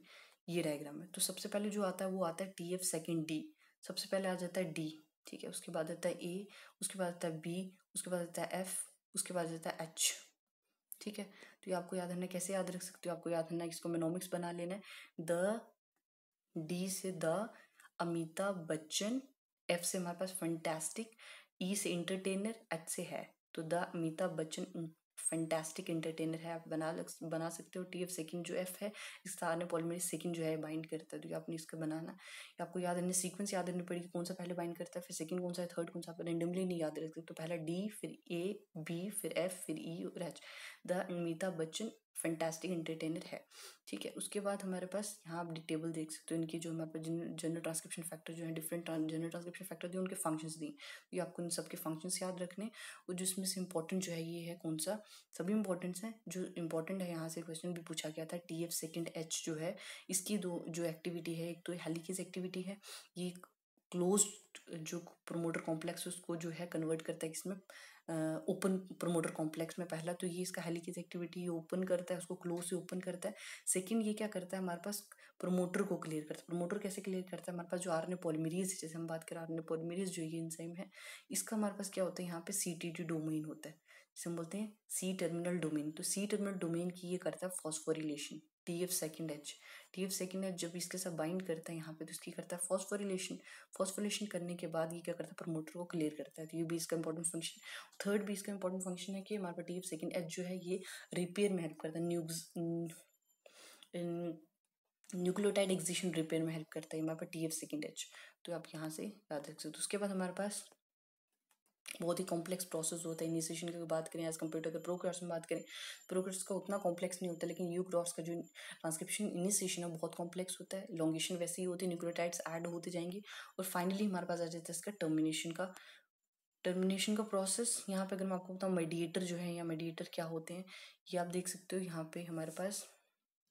ये डायग्राम है तो सबसे पहले जो आता है वो आता है टी एफ सेकेंड डी सबसे पहले आ जाता है डी ठीक है उसके बाद आता है ए उसके बाद आता है बी उसके बाद आता है एफ उसके बाद आता है एच ठीक है तो ये आपको याद रखना कैसे याद रख सकते हो आपको याद रखना इसको मेनोमिक्स बना लेना है द डी से द अमिताभ बच्चन एफ से हमारे पास फंटेस्टिक ई e से इंटरटेनर एच से है तो the Amitabh Bachchan fantastic entertainer है आप बना बना सकते हो टी एफ सेकेंड जो एफ है इस सारे पॉलीमरेज सेकेंड जो है बाइंड करता है तो आपने इसका बनाना या आपको याद रहने सीक्वेंस याद रहनी पड़ेगी कौन सा पहले बाइंड करता है फिर सेकेंड कौन सा है थर्ड कौन सा आप रेंडमली नहीं याद रख सकते तो पहला डी फिर ए बी फिर एफ फिर ई e, और H the Amitabh Bachchan fantastic entertainer है ठीक है उसके बाद हमारे पास यहाँ आप टेबल देख सकते हो इनकी जो हमारे पास जनरल ट्रांसक्रिप्शन फैक्टर जो है डिफरेंट जनरल ट्रांसक्रिप्शन फैक्टर दिए उनके फंक्शंस दिए ये आपको इन सबके फंक्शंस याद रखने और जिसमें से इंपॉर्टेंट जो है ये है कौन सा सभी इंपॉर्टेंट्स हैं जो इंपॉर्टेंट है यहाँ से क्वेश्चन भी पूछा गया था टी एफ सेकेंड एच जो है इसकी दो जो एक्टिविटी है एक तो हेलीकेज एक्टिविटी है ये क्लोज जो प्रोमोटर कॉम्प्लेक्स उसको जो है कन्वर्ट करता है इसमें ओपन प्रमोटर कॉम्प्लेक्स में पहला तो ये इसका हेलिकेज एक्टिविटी ये ओपन करता है उसको क्लोज से ओपन करता है सेकंड ये क्या करता है हमारे पास प्रोमोटर को क्लियर करता है प्रोमोटर कैसे क्लियर करता है हमारे पास जो आर ने पॉलिमेरीज जैसे हम बात करें आर ने पॉलिमेरीज जो ये इंजाइम है इसका हमारे पास क्या होता है यहाँ पे सी टी टी डोमेन होता है जिसे हम बोलते हैं सी टर्मिनल डोमेन तो सी टर्मिनल डोमेन की ये करता है phosphorylation T F second H T F second H जब इसके साथ बाइंड करता है यहाँ पे तो इसकी करता है फॉस्फोरिलेशन फॉस्फोरिलेशन करने के बाद ये क्या करता है प्रमोटर को क्लियर करता है तो ये भी इसका इंपॉर्टेंट फंक्शन थर्ड भी इसका इंपॉर्टेंट फंक्शन है कि हमारे पास टी एफ सेकेंड एच जो है ये रिपेयर में हेल्प करता है न्यूज न्यूक्लियोटाइड एक्जिशन रिपेयर में हेल्प करता है हमारे पास टी एफ सेकेंड एच तो आप यहाँ से याद रख सकते हो तो उसके बाद हमारे पास बहुत ही कॉम्प्लेक्स प्रोसेस होता है इनिशिएशन की बात करें एज कम्पेयर टू अगर प्रोक्रेट्स में बात करें प्रोक्रेट्स का उतना कॉम्प्लेक्स नहीं होता लेकिन यू क्रॉस का जो ट्रांसक्रिप्शन इनिशिएशन है बहुत कॉम्प्लेक्स होता है लॉन्गेशन वैसे ही होती है न्यूक्लियोटाइड्स ऐड होते जाएंगे और फाइनली हमारे पास आ जाता है इसका टर्मिनेशन का टर्मिनेशन का प्रोसेस यहाँ पे अगर मैं आपको बताऊँ मेडिएटर जो है या मेडिएटर क्या होते हैं ये आप देख सकते हो यहाँ पे हमारे पास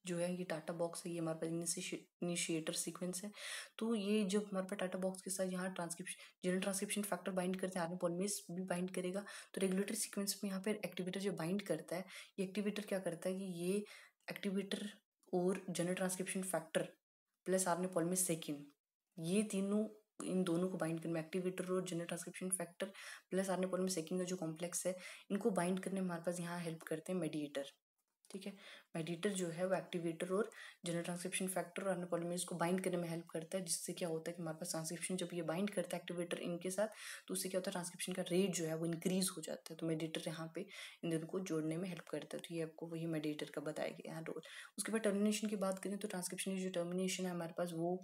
जो है ये टाटा बॉक्स है ये हमारे पास इनिशिएटर सीक्वेंस है तो ये जब हमारे पास टाटा बॉक्स के साथ यहाँ transcription general transcription factor bind करते हैं आर पॉलिमेस भी बाइंड करेगा तो रेगुलेटरी सीक्वेंस में यहाँ पर एक्टिवेटर जो बाइंड करता है ये एक्टिवेटर क्या करता है कि ये एक्टिवेटर और general transcription factor plus R polymerase second ये तीनों इन दोनों को बाइंड करने में एक्टिवेटर और general transcription factor plus R polymerase second का जो कॉम्प्लेक्स है इनको बाइंड करने में हमारे पास यहाँ हेल्प करते हैं मेडिएटर ठीक है मेडिटर जो है वो एक्टिवेटर और जनरल ट्रांसक्रिप्शन फैक्टर और अन्य को बाइंड करने में हेल्प करता है जिससे क्या होता है कि हमारे पास ट्रांसक्रिप्शन जब ये बाइंड करता है एक्टिवेटर इनके साथ तो उससे क्या होता है ट्रांसक्रिप्शन का रेट जो है वो इंक्रीज हो जाता है तो मेडिटर यहाँ पे इन दोनों को जोड़ने में हेल्प करता है तो ये आपको वही मेडिटर का बताया गया यहाँ रोल उसके बाद टर्मिनेशन की बात करें तो ट्रांसक्रिप्शन की जो टर्मिनेशन है हमारे पास वो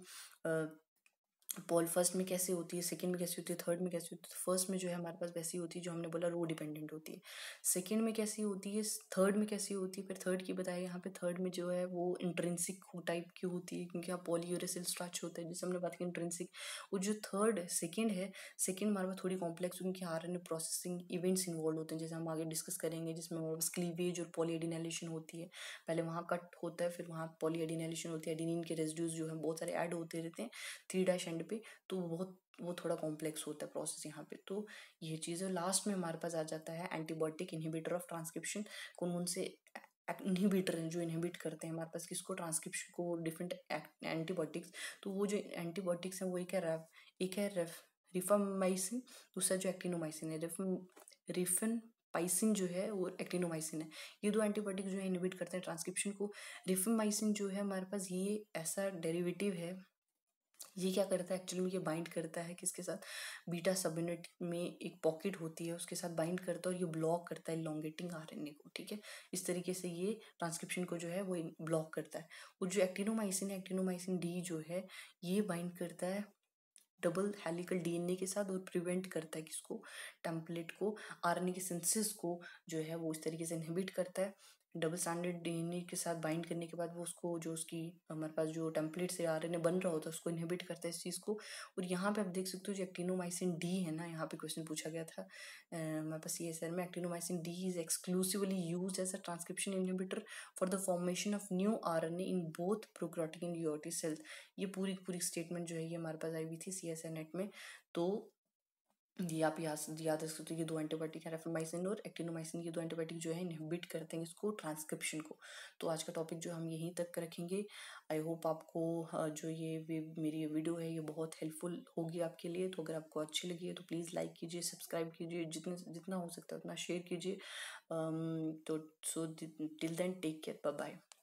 पॉल फर्स्ट में कैसे होती है सेकंड में कैसे होती है थर्ड में कैसी होती है तो फर्स्ट में जो है हमारे पास वैसी होती है जो हमने बोला रो डिपेंडेंट होती है सेकंड में कैसी होती है थर्ड में कैसी होती है फिर थर्ड की बताइए यहाँ पे थर्ड में जो है वो इंट्रेंसिक टाइप की होती है क्योंकि यहाँ पॉलीयूरेसिल स्ट्रच होता है जैसे हमने बात की इंट्रेंसिक वो जो थर्ड सेकेंड है सेकेंड हमारे पास थोड़ी कॉम्प्लेक्स क्योंकि R N processing events involve होते हैं जैसे हम आगे डिस्कस करेंगे जिसमें हमारे पास क्लीवेज और पॉलीएडिनाइलेशन होती है पहले वहाँ कट होता है फिर वहाँ पॉलीएडिनाइलेशन होती है एडिनिन के रेजिड्यूज जो है बहुत सारे ऐड होते रहते हैं थ्री डैश एंड पे तो बहुत वो थोड़ा कॉम्प्लेक्स होता है प्रोसेस यहाँ पे तो ये चीज़ें लास्ट में हमारे पास आ जाता है एंटीबायोटिक इनहिबिटर ऑफ ट्रांसक्रिप्शन कौन कौन से इनहिबिटर हैं जो इनहिबिट करते हैं हमारे पास किसको ट्रांसक्रिप्शन को डिफरेंट एंटीबायोटिक्स तो वो जो एंटीबायोटिक्स हैं वो एक है रेफ एक है रेफ रिफामाइसिन दूसरा जो एक्टिनोमाइसिन है रिफन रिफन पाइसिन जो है वो एक्टिनोमाइसिन है ये दो एंटीबायोटिक जो है इनहिबिट करते हैं ट्रांसक्रिप्शन को रिफमाइसिन जो है हमारे पास ये ऐसा डेरिवेटिव है ये क्या करता है एक्चुअली में ये बाइंड करता है किसके साथ बीटा यूनिट में एक पॉकेट होती है उसके साथ बाइंड करता है और ये ब्लॉक करता है लॉन्गेटिंग आर को ठीक है इस तरीके से ये ट्रांसक्रिप्शन को जो है वो ब्लॉक करता है और जो एक्टिनोमाइसिन एक्टिनोमाइसिन डी जो है ये बाइंड करता है डबल हेलिकल डीएनए के साथ और प्रिवेंट करता है किसको टेम्पलेट को आरएनए के सिंथेसिस को जो है वो इस तरीके से इनहिबिट करता है डबल स्टैंडर्ड डी के साथ बाइंड करने के बाद वो उसको जो उसकी हमारे पास जो टेम्पलेट से आर बन रहा होता है उसको इनहिबिट करता है इस चीज़ को और यहाँ पे आप देख सकते हो जो एक्टिनोमाइसिन डी है ना यहाँ पे क्वेश्चन पूछा गया था हमारे पास ये सर में actinomycin D is exclusively use as a transcription inhibitor for the formation of new R in both prokaryotic and यूटी सेल्स ये पूरी पूरी स्टेटमेंट जो है ये हमारे पास आई हुई थी सी नेट में तो यहाँ से याद रख सकते ये दो एंटीबायोटिक है रेफोमाइसिन और एक्टिनोमाइसिन ये दो एंटीबायोटिक जो है इनहिबिट करते हैं इसको ट्रांसक्रिप्शन को तो आज का टॉपिक जो हम यहीं तक रखेंगे आई होप आपको हाँ, जो ये मेरी ये वीडियो है ये बहुत हेल्पफुल होगी आपके लिए तो अगर आपको अच्छी लगी है तो प्लीज़ लाइक कीजिए सब्सक्राइब कीजिए जितने जितना हो सकता है उतना शेयर कीजिए तो so till then take care bye